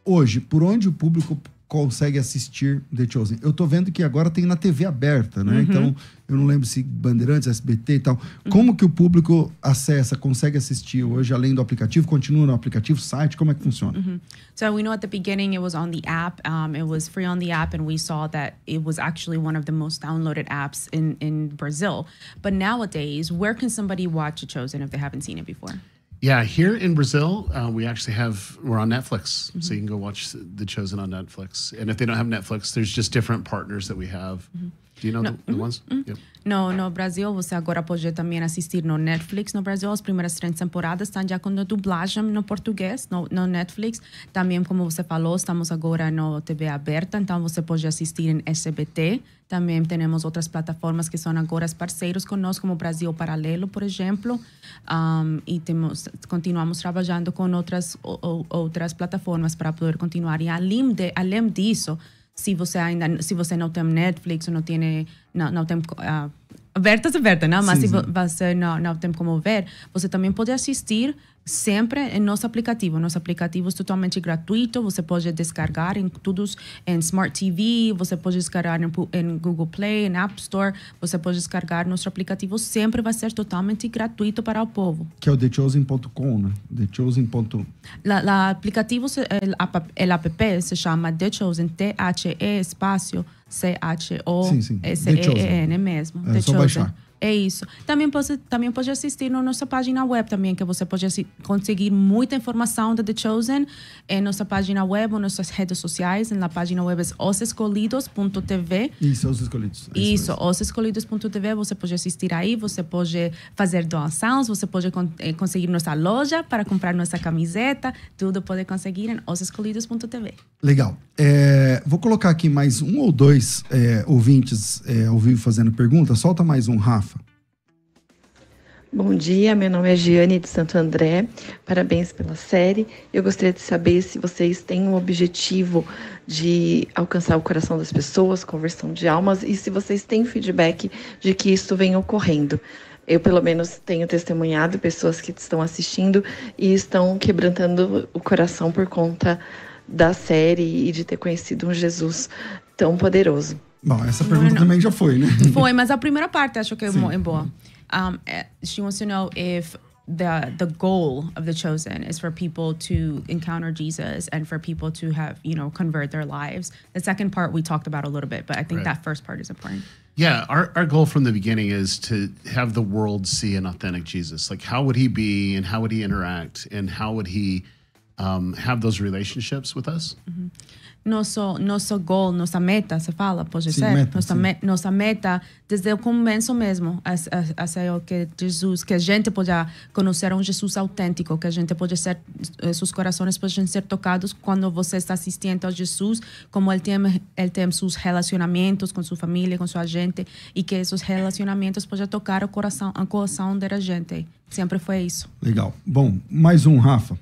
hoje, por onde o público consegue assistir The Chosen. Eu tô vendo que agora tem na TV aberta, né? Uhum. Então, eu não lembro se Bandeirantes, SBT e tal. Uhum. Como que o público acessa, consegue assistir hoje além do aplicativo? Continua no aplicativo, site? Como é que funciona? Uhum. So, we know at the beginning it was on the app. Um, it was free on the app and we saw that it was actually one of the most downloaded apps in, in Brazil. But nowadays, where can somebody watch The Chosen if they haven't seen it before? Yeah, here in Brazil, uh, we actually have we're on Netflix, mm-hmm. so you mm-hmm. can go watch The Chosen on Netflix. And if they don't have Netflix, there's just different partners that we have. Mm-hmm. Do you know no. the, the mm-hmm. ones? Mm-hmm. Yep. No, no Brasil, você agora pode também assistir no Netflix. No Brasil, as primeiras três temporadas estão já com dublagem no português, no, no, Netflix. Também, como você falou, estamos agora no TV aberta, então você pode assistir em SBT. Também temos outras plataformas que são agora parceiros conosco, como Brasil Paralelo, por exemplo. Um, e temos, continuamos trabalhando com outras, ou, outras plataformas para poder continuar. E além, de, além disso, se você ainda se você não tem Netflix ou não tem não, não tem uh, abertas, abertas, não? Né? mas sim, se sim. você não, não tem como ver, você também pode assistir sempre em nosso aplicativo. Nosso aplicativo é totalmente gratuito, você pode descargar em todos, em Smart TV, você pode descargar em, em Google Play, em App Store, você pode descargar nosso aplicativo, sempre vai ser totalmente gratuito para o povo. Que é o thechosen.com, né? thechosen.com O aplicativo, o app se chama thechosen T-H-E espaço C-H-O-S-E-N né mesmo. É, só baixar. É isso. Também pode, também pode assistir na nossa página web também, que você pode conseguir muita informação da The Chosen em eh, nossa página web, ou nossas redes sociais. Na página web é osescolhidos.tv. Isso, Os Escolhidos. É isso, isso osescolhidos.tv. Você pode assistir aí, você pode fazer doações, você pode con eh, conseguir nossa loja para comprar nossa camiseta. Tudo pode conseguir em osescolhidos.tv. Legal. É, vou colocar aqui mais um ou dois é, ouvintes é, ao vivo fazendo perguntas. Solta mais um, Rafa. Bom dia, meu nome é Giane de Santo André. Parabéns pela série. Eu gostaria de saber se vocês têm um objetivo de alcançar o coração das pessoas, conversão de almas, e se vocês têm feedback de que isso vem ocorrendo. Eu, pelo menos, tenho testemunhado pessoas que estão assistindo e estão quebrantando o coração por conta da série e de ter conhecido um Jesus tão poderoso. Bom, essa pergunta não, não. também já foi, né? Foi, mas a primeira parte acho que é Sim. É boa. Um, eh, she wants to know if the the goal of the chosen is for people to encounter Jesus and for people to have you know convert their lives. The second part we talked about a little bit, but I think right. that first part is important. Yeah, our, our goal from the beginning is to have the world see an authentic Jesus. Like, how would he be, and how would he interact, and how would he um, have those relationships with us? Mm-hmm. nosso, nosso goal, nossa meta, se fala, pode sim, ser? Meta, nossa, me, nossa meta desde o começo mesmo, a, ser o que Jesus, que a gente pode conhecer um Jesus autêntico, que a gente pode ser, eh, seus corações possam ser tocados quando você está assistindo a Jesus, como ele tem, ele tem seus relacionamentos com sua família, com sua gente, e que esses relacionamentos possam tocar o coração, o coração da gente. Sempre foi isso. Legal. Bom, mais um, Rafa.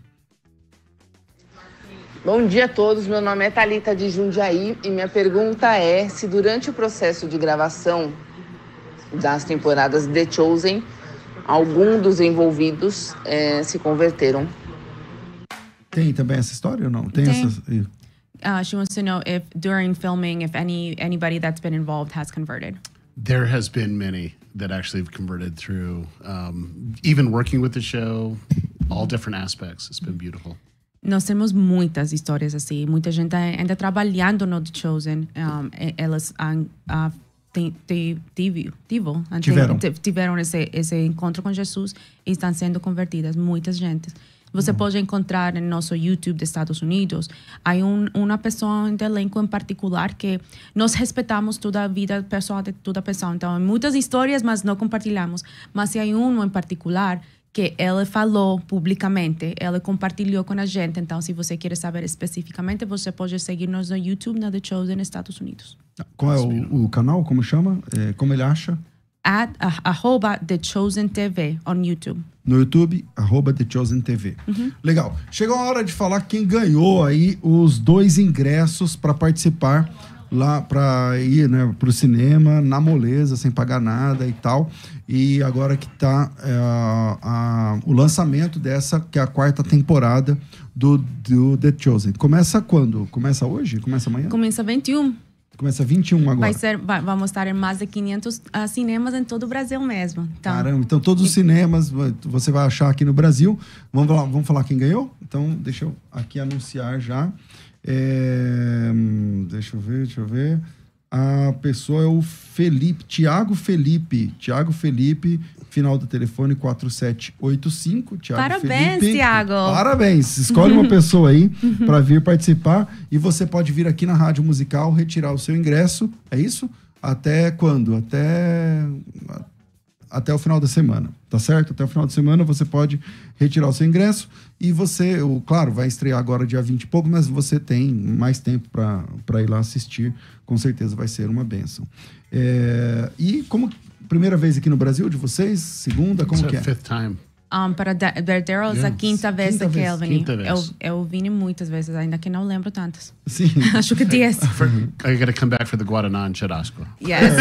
Bom dia a todos, meu nome é Talita de Jundiaí e minha pergunta é se durante o processo de gravação das temporadas The Chosen, algum dos envolvidos é, se converteram. Tem também essa história ou não? Tem, Tem. Uh, she wants to know if during filming, if any anybody that's been involved has converted. There has been many that actually have converted through um, even working with the show, all different aspects. It's been beautiful nós temos muitas histórias assim. Muita gente ainda trabalhando no The Chosen. Um, elas tive, tiveram, tiveram esse, esse encontro com Jesus e estão sendo convertidas. Muitas gentes. Você hum. pode encontrar no nosso YouTube dos Estados Unidos. Há um, uma pessoa de elenco em particular que nós respeitamos toda a vida pessoal de toda pessoa. Então, muitas histórias, mas não compartilhamos. Mas se há um em particular que ela falou publicamente, ela compartilhou com a gente. Então, se você quer saber especificamente, você pode seguir-nos no YouTube, na The Chosen, Estados Unidos. Qual é o, o canal? Como chama? É, como ele acha? At, uh, arroba The Chosen TV on YouTube. No YouTube, arroba The Chosen TV. Uhum. Legal. Chegou a hora de falar quem ganhou aí os dois ingressos para participar lá para ir né, para o cinema na moleza, sem pagar nada e tal. E agora que está é, o lançamento dessa, que é a quarta temporada do, do The Chosen. Começa quando? Começa hoje? Começa amanhã? Começa 21. Começa 21 agora. Vai ser, vai, vamos em mais de 500 uh, ah, cinemas em todo o Brasil mesmo. Então, Caramba, então todos os cinemas você vai achar aqui no Brasil. Vamos vamos falar quem ganhou? Então, deixa eu aqui anunciar já. É, deixa eu ver, deixa eu ver. A pessoa é o Felipe, Tiago Felipe. Tiago Felipe, final do telefone 4785. Thiago Parabéns, Tiago. Parabéns. Escolhe uma pessoa aí para vir participar e você pode vir aqui na Rádio Musical retirar o seu ingresso. É isso? Até quando? Até até o final da semana, tá certo? Até o final de semana você pode retirar o seu ingresso e você, o claro, vai estrear agora dia 20 e pouco, mas você tem mais tempo para ir lá assistir, com certeza vai ser uma benção. É, e como primeira vez aqui no Brasil de vocês? Segunda, como It's que é? Fifth time um, para Bear Darrells é a quinta vez que vez, eu Eu, eu vim muitas vezes, ainda que não lembro tantas. Sim. Acho que 10. I gotta come back for the Guaraná em Churrasco. Yes.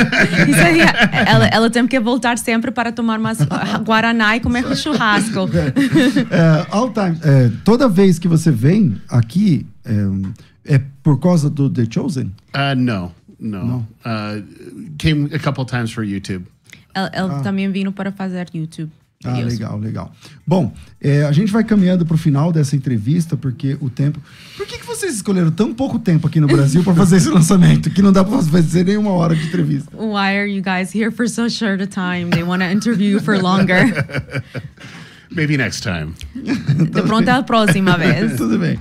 ela, ela tem que voltar sempre para tomar mais Guaraná e comer churrasco. uh, all time, uh, toda vez que você vem aqui, um, é, é por causa do The Chosen? Uh, não, não. Uh, came a couple times for YouTube. Ela, ah. também vindo para fazer YouTube. Ah, legal, legal. Bom, é, a gente vai caminhando para o final dessa entrevista, porque o tempo. Por que, que vocês escolheram tão pouco tempo aqui no Brasil para fazer esse lançamento? Que não dá para fazer nenhuma hora de entrevista. Why are you guys here for so short a time? They want to interview you for longer. Maybe next time. De pronto, é a próxima vez. Tudo bem.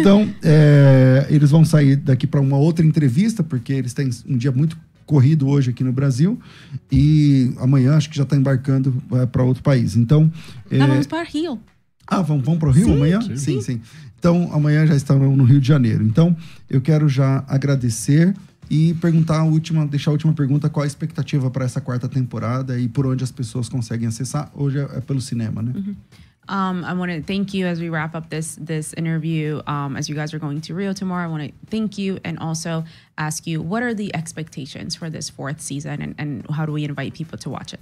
Então, é, eles vão sair daqui para uma outra entrevista, porque eles têm um dia muito corrido hoje aqui no Brasil e amanhã acho que já está embarcando para outro país. Então. Ah, é, vamos para Rio. Ah, vamos, vamos para o Rio sim, amanhã? Sim, sim, sim. Então, amanhã já estamos no Rio de Janeiro. Então, eu quero já agradecer e perguntar a última, deixar a última pergunta, qual a expectativa para essa quarta temporada e por onde as pessoas conseguem acessar? Hoje é, é pelo cinema, né? Uhum. Um, I want to thank you as we wrap up this this interview. Um, as you guys are going to Rio tomorrow, I want to thank you and also ask you what are the expectations for this fourth season, and, and how do we invite people to watch it?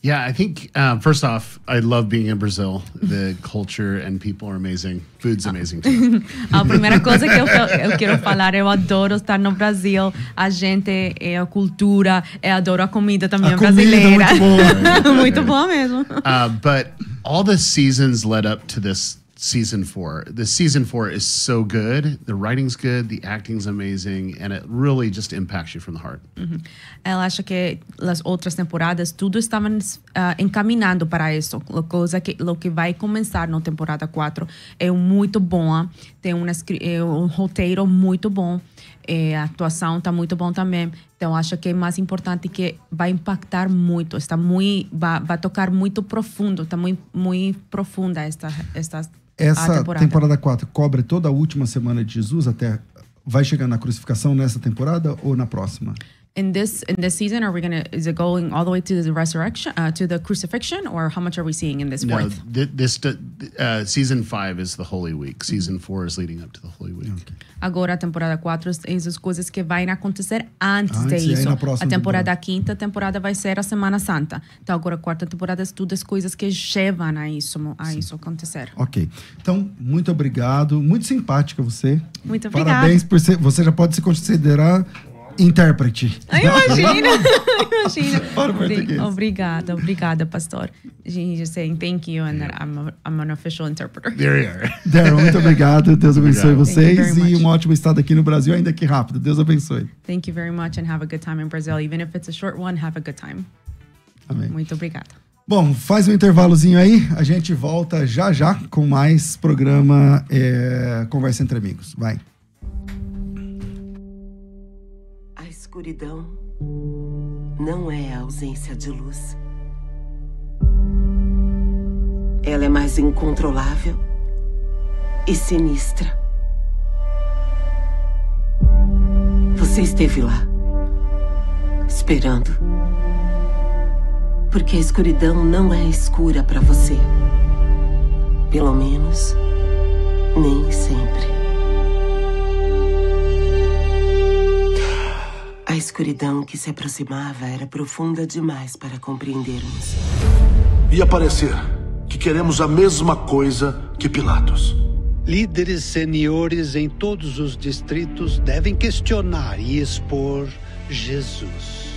Yeah, I think uh, first off, I love being in Brazil. The culture and people are amazing. Food's uh, amazing too. a primeira coisa que eu, eu quero falar, eu adoro estar no Brasil. A gente é a cultura, eu adoro a comida também a brasileira. Comida, muito bom. muito bom mesmo. Uh, but all the seasons led up to this season four. The season four is so good. The writing's good. The acting's amazing, and it really just impacts you from the heart. Uh -huh. Ela acha que las outras temporadas tudo estavam uh, ah, encaminhando para isso. A coisa que lo que vai começar na temporada 4 é um muito boa. Tem uma, é um roteiro muito bom. é, a atuação está muito bom também. Então acho que é mais importante que vai impactar muito, está muito vai, vai tocar muito profundo, está muito muito profunda esta esta essa temporada. temporada 4 cobre toda a última semana de Jesus até vai chegar na crucificação nessa temporada ou na próxima? in this in this season? Are we gonna is it going all the way to the resurrection uh, to the crucifixion, or how much are we seeing in this no, fourth? Th- this uh, season five is the Holy Week. Season four is leading up to the Holy Week. Okay. Agora a temporada 4 é as coisas que vão acontecer antes, antes ah, disso. A temporada, temporada quinta temporada vai ser a Semana Santa. Então agora a quarta temporada é todas as coisas que levam a isso a isso acontecer. Ok. Então muito obrigado, muito simpática você. Muito obrigada. Parabéns por ser, você já pode se considerar intérprete. Ah, imagina, imagina. Obrigada, obrigada, pastor. Gente, saying thank you and I'm, a, I'm an official interpreter. There you are. There, muito obrigado. Deus abençoe vocês e um ótimo estado aqui no Brasil, ainda que rápido. Deus abençoe. Thank you very much and have a good time in Brazil. Even if it's a short one, have a good time. Amém. Muito obrigada. Bom, faz um intervalozinho aí, a gente volta já já com mais programa é, Conversa entre Amigos. Vai. escuridão não é a ausência de luz. Ela é mais incontrolável e sinistra. Você esteve lá, esperando. Porque a escuridão não é escura para você. Pelo menos, nem sempre. escuridão que se aproximava era profunda demais para compreendermos. E aparecer que queremos a mesma coisa que Pilatos. Líderes seniores em todos os distritos devem questionar e expor Jesus.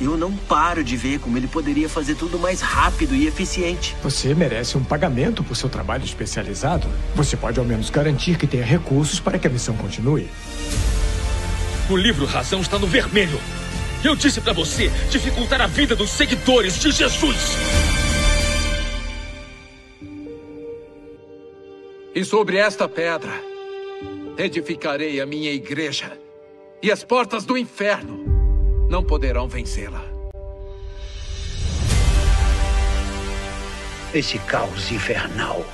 Eu não paro de ver como ele poderia fazer tudo mais rápido e eficiente. Você merece um pagamento por seu trabalho especializado. Você pode ao menos garantir que tenha recursos para que a missão continue. O livro Razão está no vermelho. Eu disse para você dificultar a vida dos seguidores de Jesus. E sobre esta pedra edificarei a minha igreja, e as portas do inferno não poderão vencê-la. Esse caos infernal.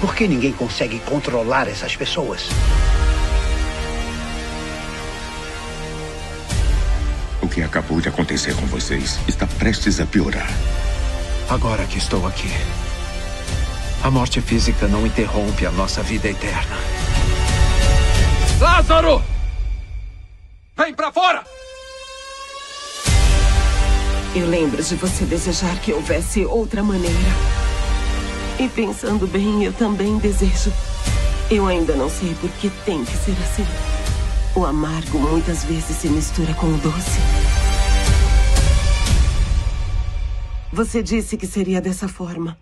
Por que ninguém consegue controlar essas pessoas? que acabou de acontecer com vocês está prestes a piorar. Agora que estou aqui, a morte física não interrompe a nossa vida eterna. Lázaro! Vem pra fora! Eu lembro de você desejar que houvesse outra maneira. E pensando bem, eu também desejo. Eu ainda não sei por que tem que ser assim. O amargo muitas vezes se mistura com o doce. Você disse que seria dessa forma.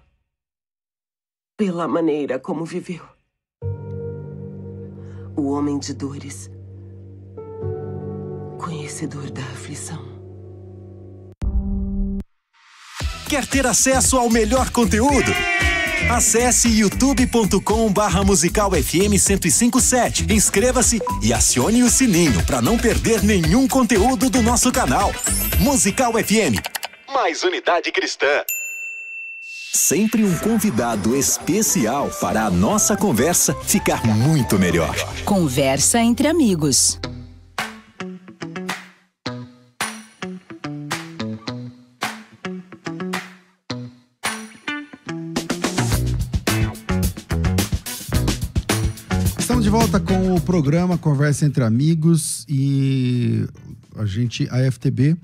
Pela maneira como viveu. O homem de dores. Conhecedor da aflição. Quer ter acesso ao melhor conteúdo? Acesse youtube.com barra musical FM 1057. Inscreva-se e acione o sininho para não perder nenhum conteúdo do nosso canal. Musical FM mais unidade cristã. Sempre um convidado especial para a nossa conversa ficar muito melhor. Conversa entre amigos. Estamos de volta com o programa Conversa entre Amigos e a gente, a FTB,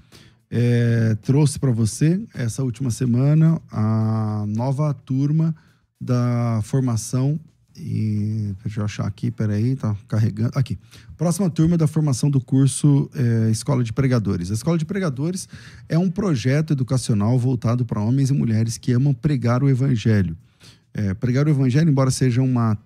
é, trouxe para você essa última semana a nova turma da formação. E, deixa eu achar aqui, peraí, tá carregando. Aqui. Próxima turma da formação do curso é, Escola de Pregadores. A Escola de Pregadores é um projeto educacional voltado para homens e mulheres que amam pregar o Evangelho. É, pregar o Evangelho, embora seja uma,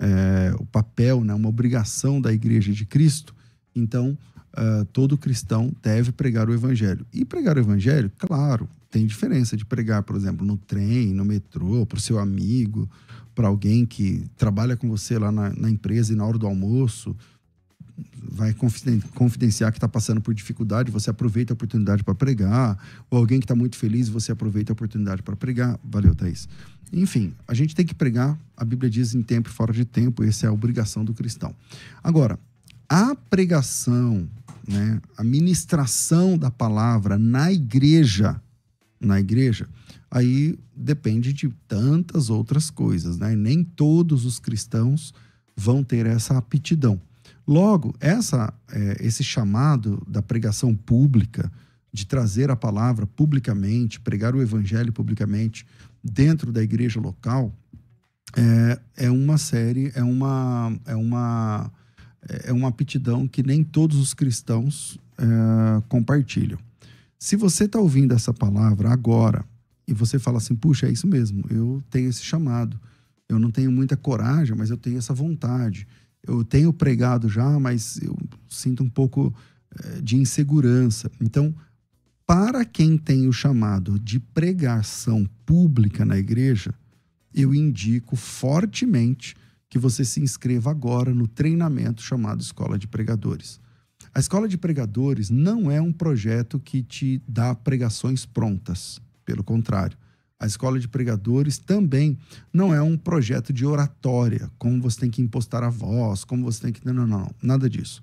é, o papel, né, uma obrigação da Igreja de Cristo, então uh, todo cristão deve pregar o evangelho. E pregar o evangelho, claro, tem diferença de pregar, por exemplo, no trem, no metrô, para o seu amigo, para alguém que trabalha com você lá na, na, empresa e na hora do almoço vai confidenciar que está passando por dificuldade, você aproveita a oportunidade para pregar, ou alguém que está muito feliz, você aproveita a oportunidade para pregar. Valeu, Thaís. Enfim, a gente tem que pregar, a Bíblia diz em tempo e fora de tempo, essa é a obrigação do cristão. Agora, a pregação né, a ministração da palavra na igreja, na igreja, aí depende de tantas outras coisas, né? Nem todos os cristãos vão ter essa aptidão. Logo, essa, é, esse chamado da pregação pública, de trazer a palavra publicamente, pregar o evangelho publicamente dentro da igreja local, é, é uma série, é uma, é uma é uma aptidão que nem todos os cristãos é, compartilham. Se você está ouvindo essa palavra agora e você fala assim, puxa, é isso mesmo, eu tenho esse chamado, eu não tenho muita coragem, mas eu tenho essa vontade, eu tenho pregado já, mas eu sinto um pouco é, de insegurança. Então, para quem tem o chamado de pregação pública na igreja, eu indico fortemente que você se inscreva agora no treinamento chamado Escola de Pregadores. A Escola de Pregadores não é um projeto que te dá pregações prontas, pelo contrário. A Escola de Pregadores também não é um projeto de oratória, como você tem que impostar a voz, como você tem que. Não, não, não, nada disso.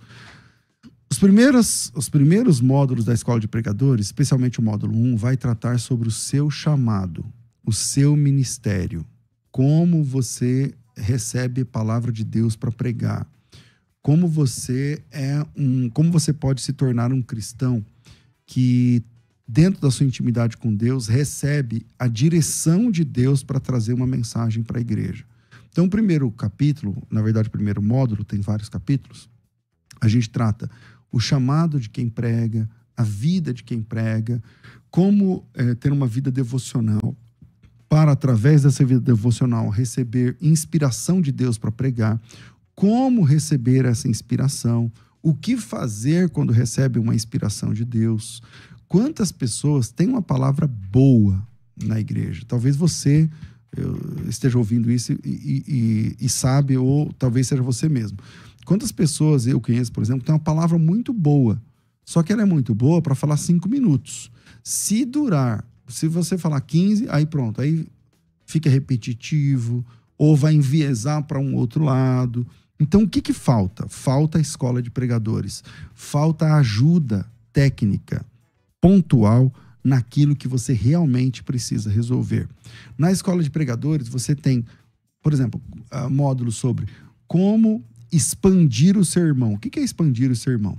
Os primeiros, os primeiros módulos da Escola de Pregadores, especialmente o módulo 1, vai tratar sobre o seu chamado, o seu ministério, como você recebe palavra de Deus para pregar, como você é um, como você pode se tornar um cristão que dentro da sua intimidade com Deus recebe a direção de Deus para trazer uma mensagem para a igreja. Então, o primeiro capítulo, na verdade, o primeiro módulo tem vários capítulos. A gente trata o chamado de quem prega, a vida de quem prega, como é, ter uma vida devocional, para, através dessa vida devocional, receber inspiração de Deus para pregar, como receber essa inspiração, o que fazer quando recebe uma inspiração de Deus. Quantas pessoas têm uma palavra boa na igreja? Talvez você esteja ouvindo isso e, e, e, e sabe, ou talvez seja você mesmo. Quantas pessoas eu conheço, por exemplo, que tem uma palavra muito boa, só que ela é muito boa para falar cinco minutos. Se durar se você falar 15, aí pronto, aí fica repetitivo ou vai enviesar para um outro lado. Então, o que, que falta? Falta a escola de pregadores, falta ajuda técnica pontual naquilo que você realmente precisa resolver. Na escola de pregadores, você tem, por exemplo, ah, módulo sobre como expandir o sermão. O que é expandir o sermão?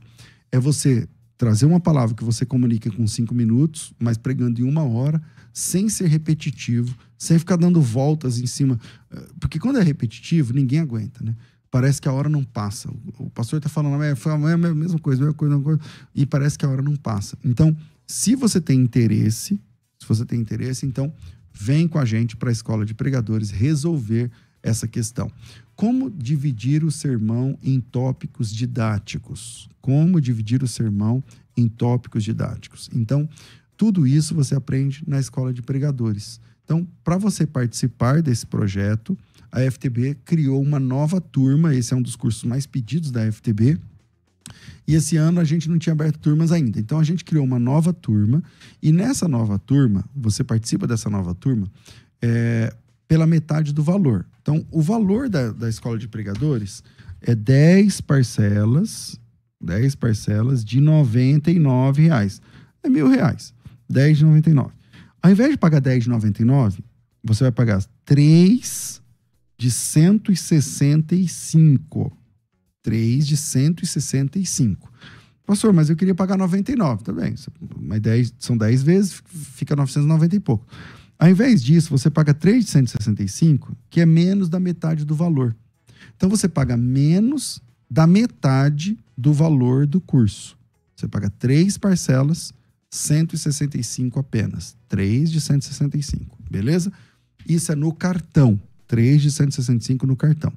É você trazer uma palavra que você comunica com cinco minutos, mas pregando em uma hora, sem ser repetitivo, sem ficar dando voltas em cima. Eh, porque quando é repetitivo, ninguém aguenta, né? Parece que a hora não passa. O pastor está falando, é, a mesma coisa, a mesma coisa, a mesma coisa, e parece que a hora não passa. Então, se você tem interesse, se você tem interesse, então vem com a gente para a Escola de Pregadores resolver essa questão. Como dividir o sermão em tópicos didáticos? Como dividir o sermão em tópicos didáticos? Então, tudo isso você aprende na escola de pregadores. Então, para você participar desse projeto, a FTB criou uma nova turma. Esse é um dos cursos mais pedidos da FTB. E esse ano a gente não tinha aberto turmas ainda. Então a gente criou uma nova turma. E nessa nova turma, você participa dessa nova turma, é, pela metade do valor. Então, o valor da, da escola de pregadores é 10 parcelas, 10 parcelas de 99 reais. É mil reais. 10 de 99. Ao invés de pagar 10 de 99, você vai pagar 3 de 165. 3 de 165. Pastor, mas eu queria pagar 99. Tá bem, mas 10, são 10 vezes, fica 990 e pouco. Ao invés disso, você paga 3,165, que é menos da metade do valor. Então você paga menos da metade do valor do curso. Você paga três parcelas, 165 apenas. 3 de 165, beleza? Isso é no cartão. 3 de 165 no cartão.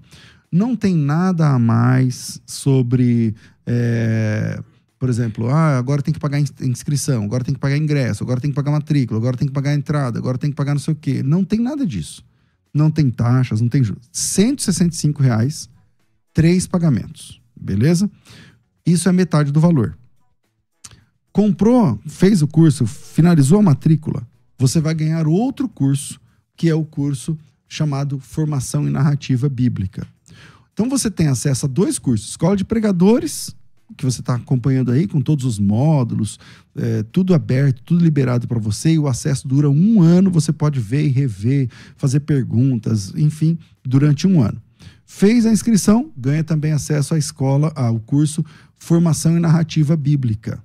Não tem nada a mais sobre. É por exemplo, ah, agora tem que pagar inscrição, agora tem que pagar ingresso, agora tem que pagar matrícula, agora tem que pagar entrada, agora tem que pagar não sei o quê. Não tem nada disso. Não tem taxas, não tem juros. 165 reais, três pagamentos. Beleza? Isso é metade do valor. Comprou, fez o curso, finalizou a matrícula, você vai ganhar outro curso, que é o curso chamado Formação em Narrativa Bíblica. Então você tem acesso a dois cursos: Escola de Pregadores que você está acompanhando aí, com todos os módulos, é, tudo aberto, tudo liberado para você, e o acesso dura um ano, você pode ver e rever, fazer perguntas, enfim, durante um ano. Fez a inscrição, ganha também acesso à escola, ao ah, curso Formação e Narrativa Bíblica.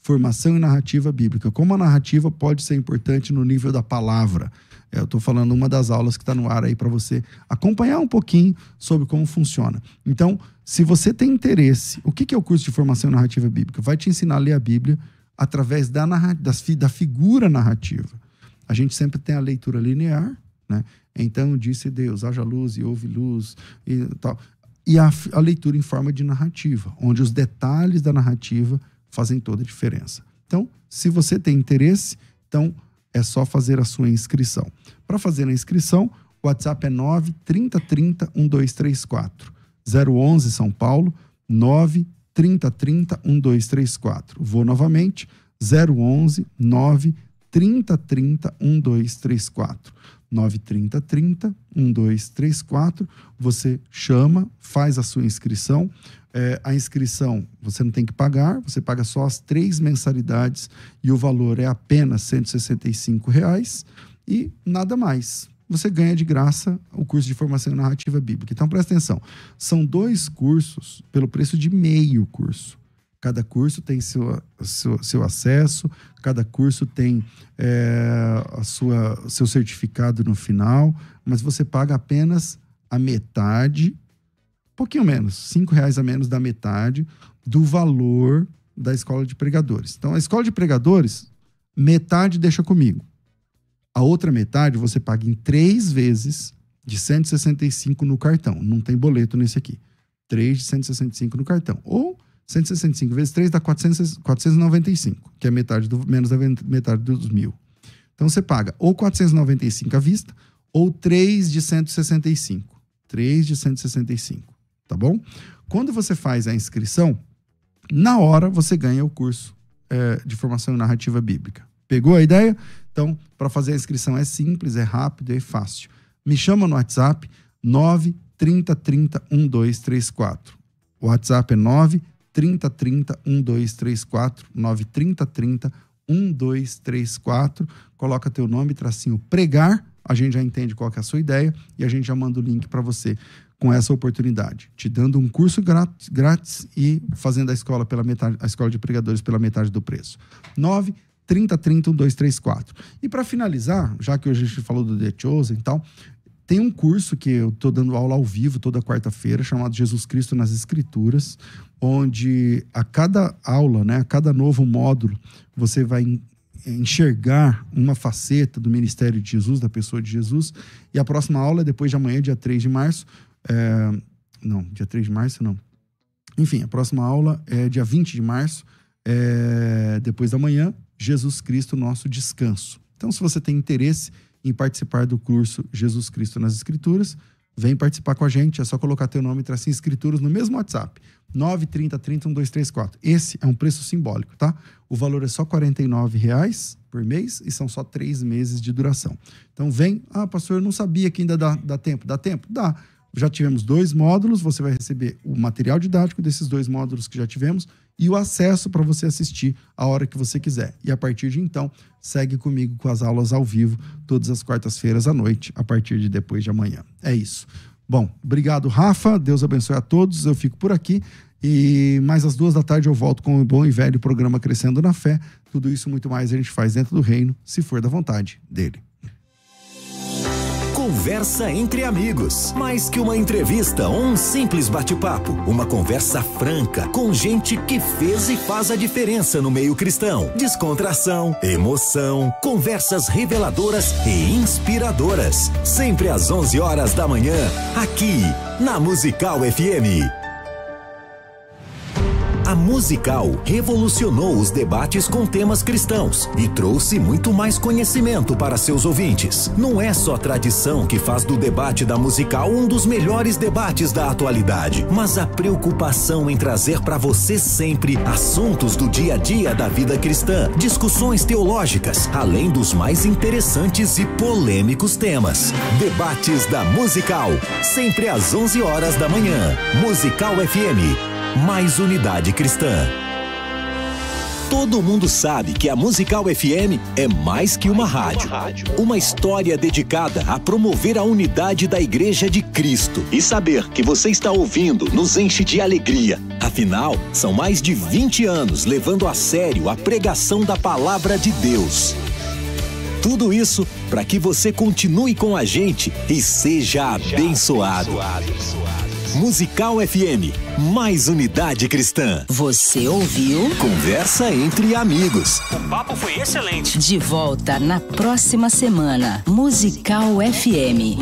Formação e narrativa bíblica. Como a narrativa pode ser importante no nível da palavra. É, eu estou falando uma das aulas que está no ar aí para você acompanhar um pouquinho sobre como funciona. Então, se você tem interesse, o que é o curso de formação em narrativa bíblica? Vai te ensinar a ler a Bíblia através da, da figura narrativa. A gente sempre tem a leitura linear, né? Então disse Deus, haja luz e houve luz e tal. E a, a leitura em forma de narrativa, onde os detalhes da narrativa fazem toda a diferença. Então, se você tem interesse, então é só fazer a sua inscrição. Para fazer a inscrição, o WhatsApp é 9 1234. 011 São Paulo 93030 1234. Vou novamente 011 9 1234. 93030 1234. Você chama, faz a sua inscrição. É, a inscrição você não tem que pagar, você paga só as três mensalidades e o valor é apenas R$ 165 reais e nada mais você ganha de graça o curso de formação em narrativa bíblica. Então presta atenção, são dois cursos pelo preço de meio curso. Cada curso tem seu, seu, seu acesso, cada curso tem é, a sua, seu certificado no final, mas você paga apenas a metade, um pouquinho menos, cinco reais a menos da metade do valor da escola de pregadores. Então a escola de pregadores metade deixa comigo a outra metade você paga em três vezes de 165 no cartão. Não tem boleto nesse aqui. três de 165 no cartão. Ou 165 vezes 3 dá 495, que é metade do, menos da metade dos mil. Então você paga ou 495 à vista ou 3 de 165. 3 de 165, tá bom? Quando você faz a inscrição, na hora você ganha o curso é, de formação narrativa bíblica. Pegou a ideia? Então, para fazer a inscrição é simples, é rápido, é fácil. Me chama no WhatsApp 930 1234. O WhatsApp é 930 30 1234, 930 1234. Coloca teu nome, tracinho pregar, a gente já entende qual é a sua ideia e a gente já manda o link para você com essa oportunidade, te dando um curso grátis, grátis e fazendo a escola pela metade, a escola de pregadores pela metade do preço. 9 3030 1234. E para finalizar, já que hoje a gente falou do The Chosen e tal, tem um curso que eu estou dando aula ao vivo toda quarta-feira, chamado Jesus Cristo nas Escrituras, onde a cada aula, né, a cada novo módulo, você vai enxergar uma faceta do ministério de Jesus, da pessoa de Jesus. E a próxima aula é depois de amanhã, dia 3 de março. É... Não, dia 3 de março não. Enfim, a próxima aula é dia 20 de março, é... depois da manhã. Jesus Cristo, nosso descanso. Então, se você tem interesse em participar do curso Jesus Cristo nas Escrituras, vem participar com a gente. É só colocar teu nome e tracinho escrituras no mesmo WhatsApp. 930301234. Esse é um preço simbólico, tá? O valor é só R$ reais por mês e são só três meses de duração. Então vem. Ah, pastor, eu não sabia que ainda dá, dá tempo. Dá tempo? Dá já tivemos dois módulos, você vai receber o material didático desses dois módulos que já tivemos e o acesso para você assistir a hora que você quiser. E a partir de então, segue comigo com as aulas ao vivo, todas as quartas-feiras à noite, a partir de depois de amanhã. É isso. Bom, obrigado, Rafa. Deus abençoe a todos. Eu fico por aqui. E mais às duas da tarde eu volto com o bom e velho programa Crescendo na Fé. Tudo isso muito mais a gente faz dentro do reino, se for da vontade dele. Conversa entre amigos. Mais que uma entrevista ou um simples bate-papo, uma conversa franca com gente que fez e faz a diferença no meio cristão. Descontração, emoção, conversas reveladoras e inspiradoras. Sempre às 11 horas da manhã, aqui na Musical FM. A Musical revolucionou os debates com temas cristãos e trouxe muito mais conhecimento para seus ouvintes. Não é só tradição que faz do debate da Musical um dos melhores debates da atualidade, mas a preocupação em trazer para você sempre assuntos do dia a dia da vida cristã, discussões teológicas, além dos mais interessantes e polêmicos temas. Debates da Musical, sempre às 11 horas da manhã. Musical FM mais unidade cristã. Todo mundo sabe que a Musical FM é mais que uma rádio. Uma história dedicada a promover a unidade da Igreja de Cristo. E saber que você está ouvindo nos enche de alegria. Afinal, são mais de 20 anos levando a sério a pregação da palavra de Deus. Tudo isso para que você continue com a gente e seja abençoado. Musical FM, mais unidade cristã. Você ouviu? Conversa entre amigos. O papo foi excelente. De volta na próxima semana. Musical FM.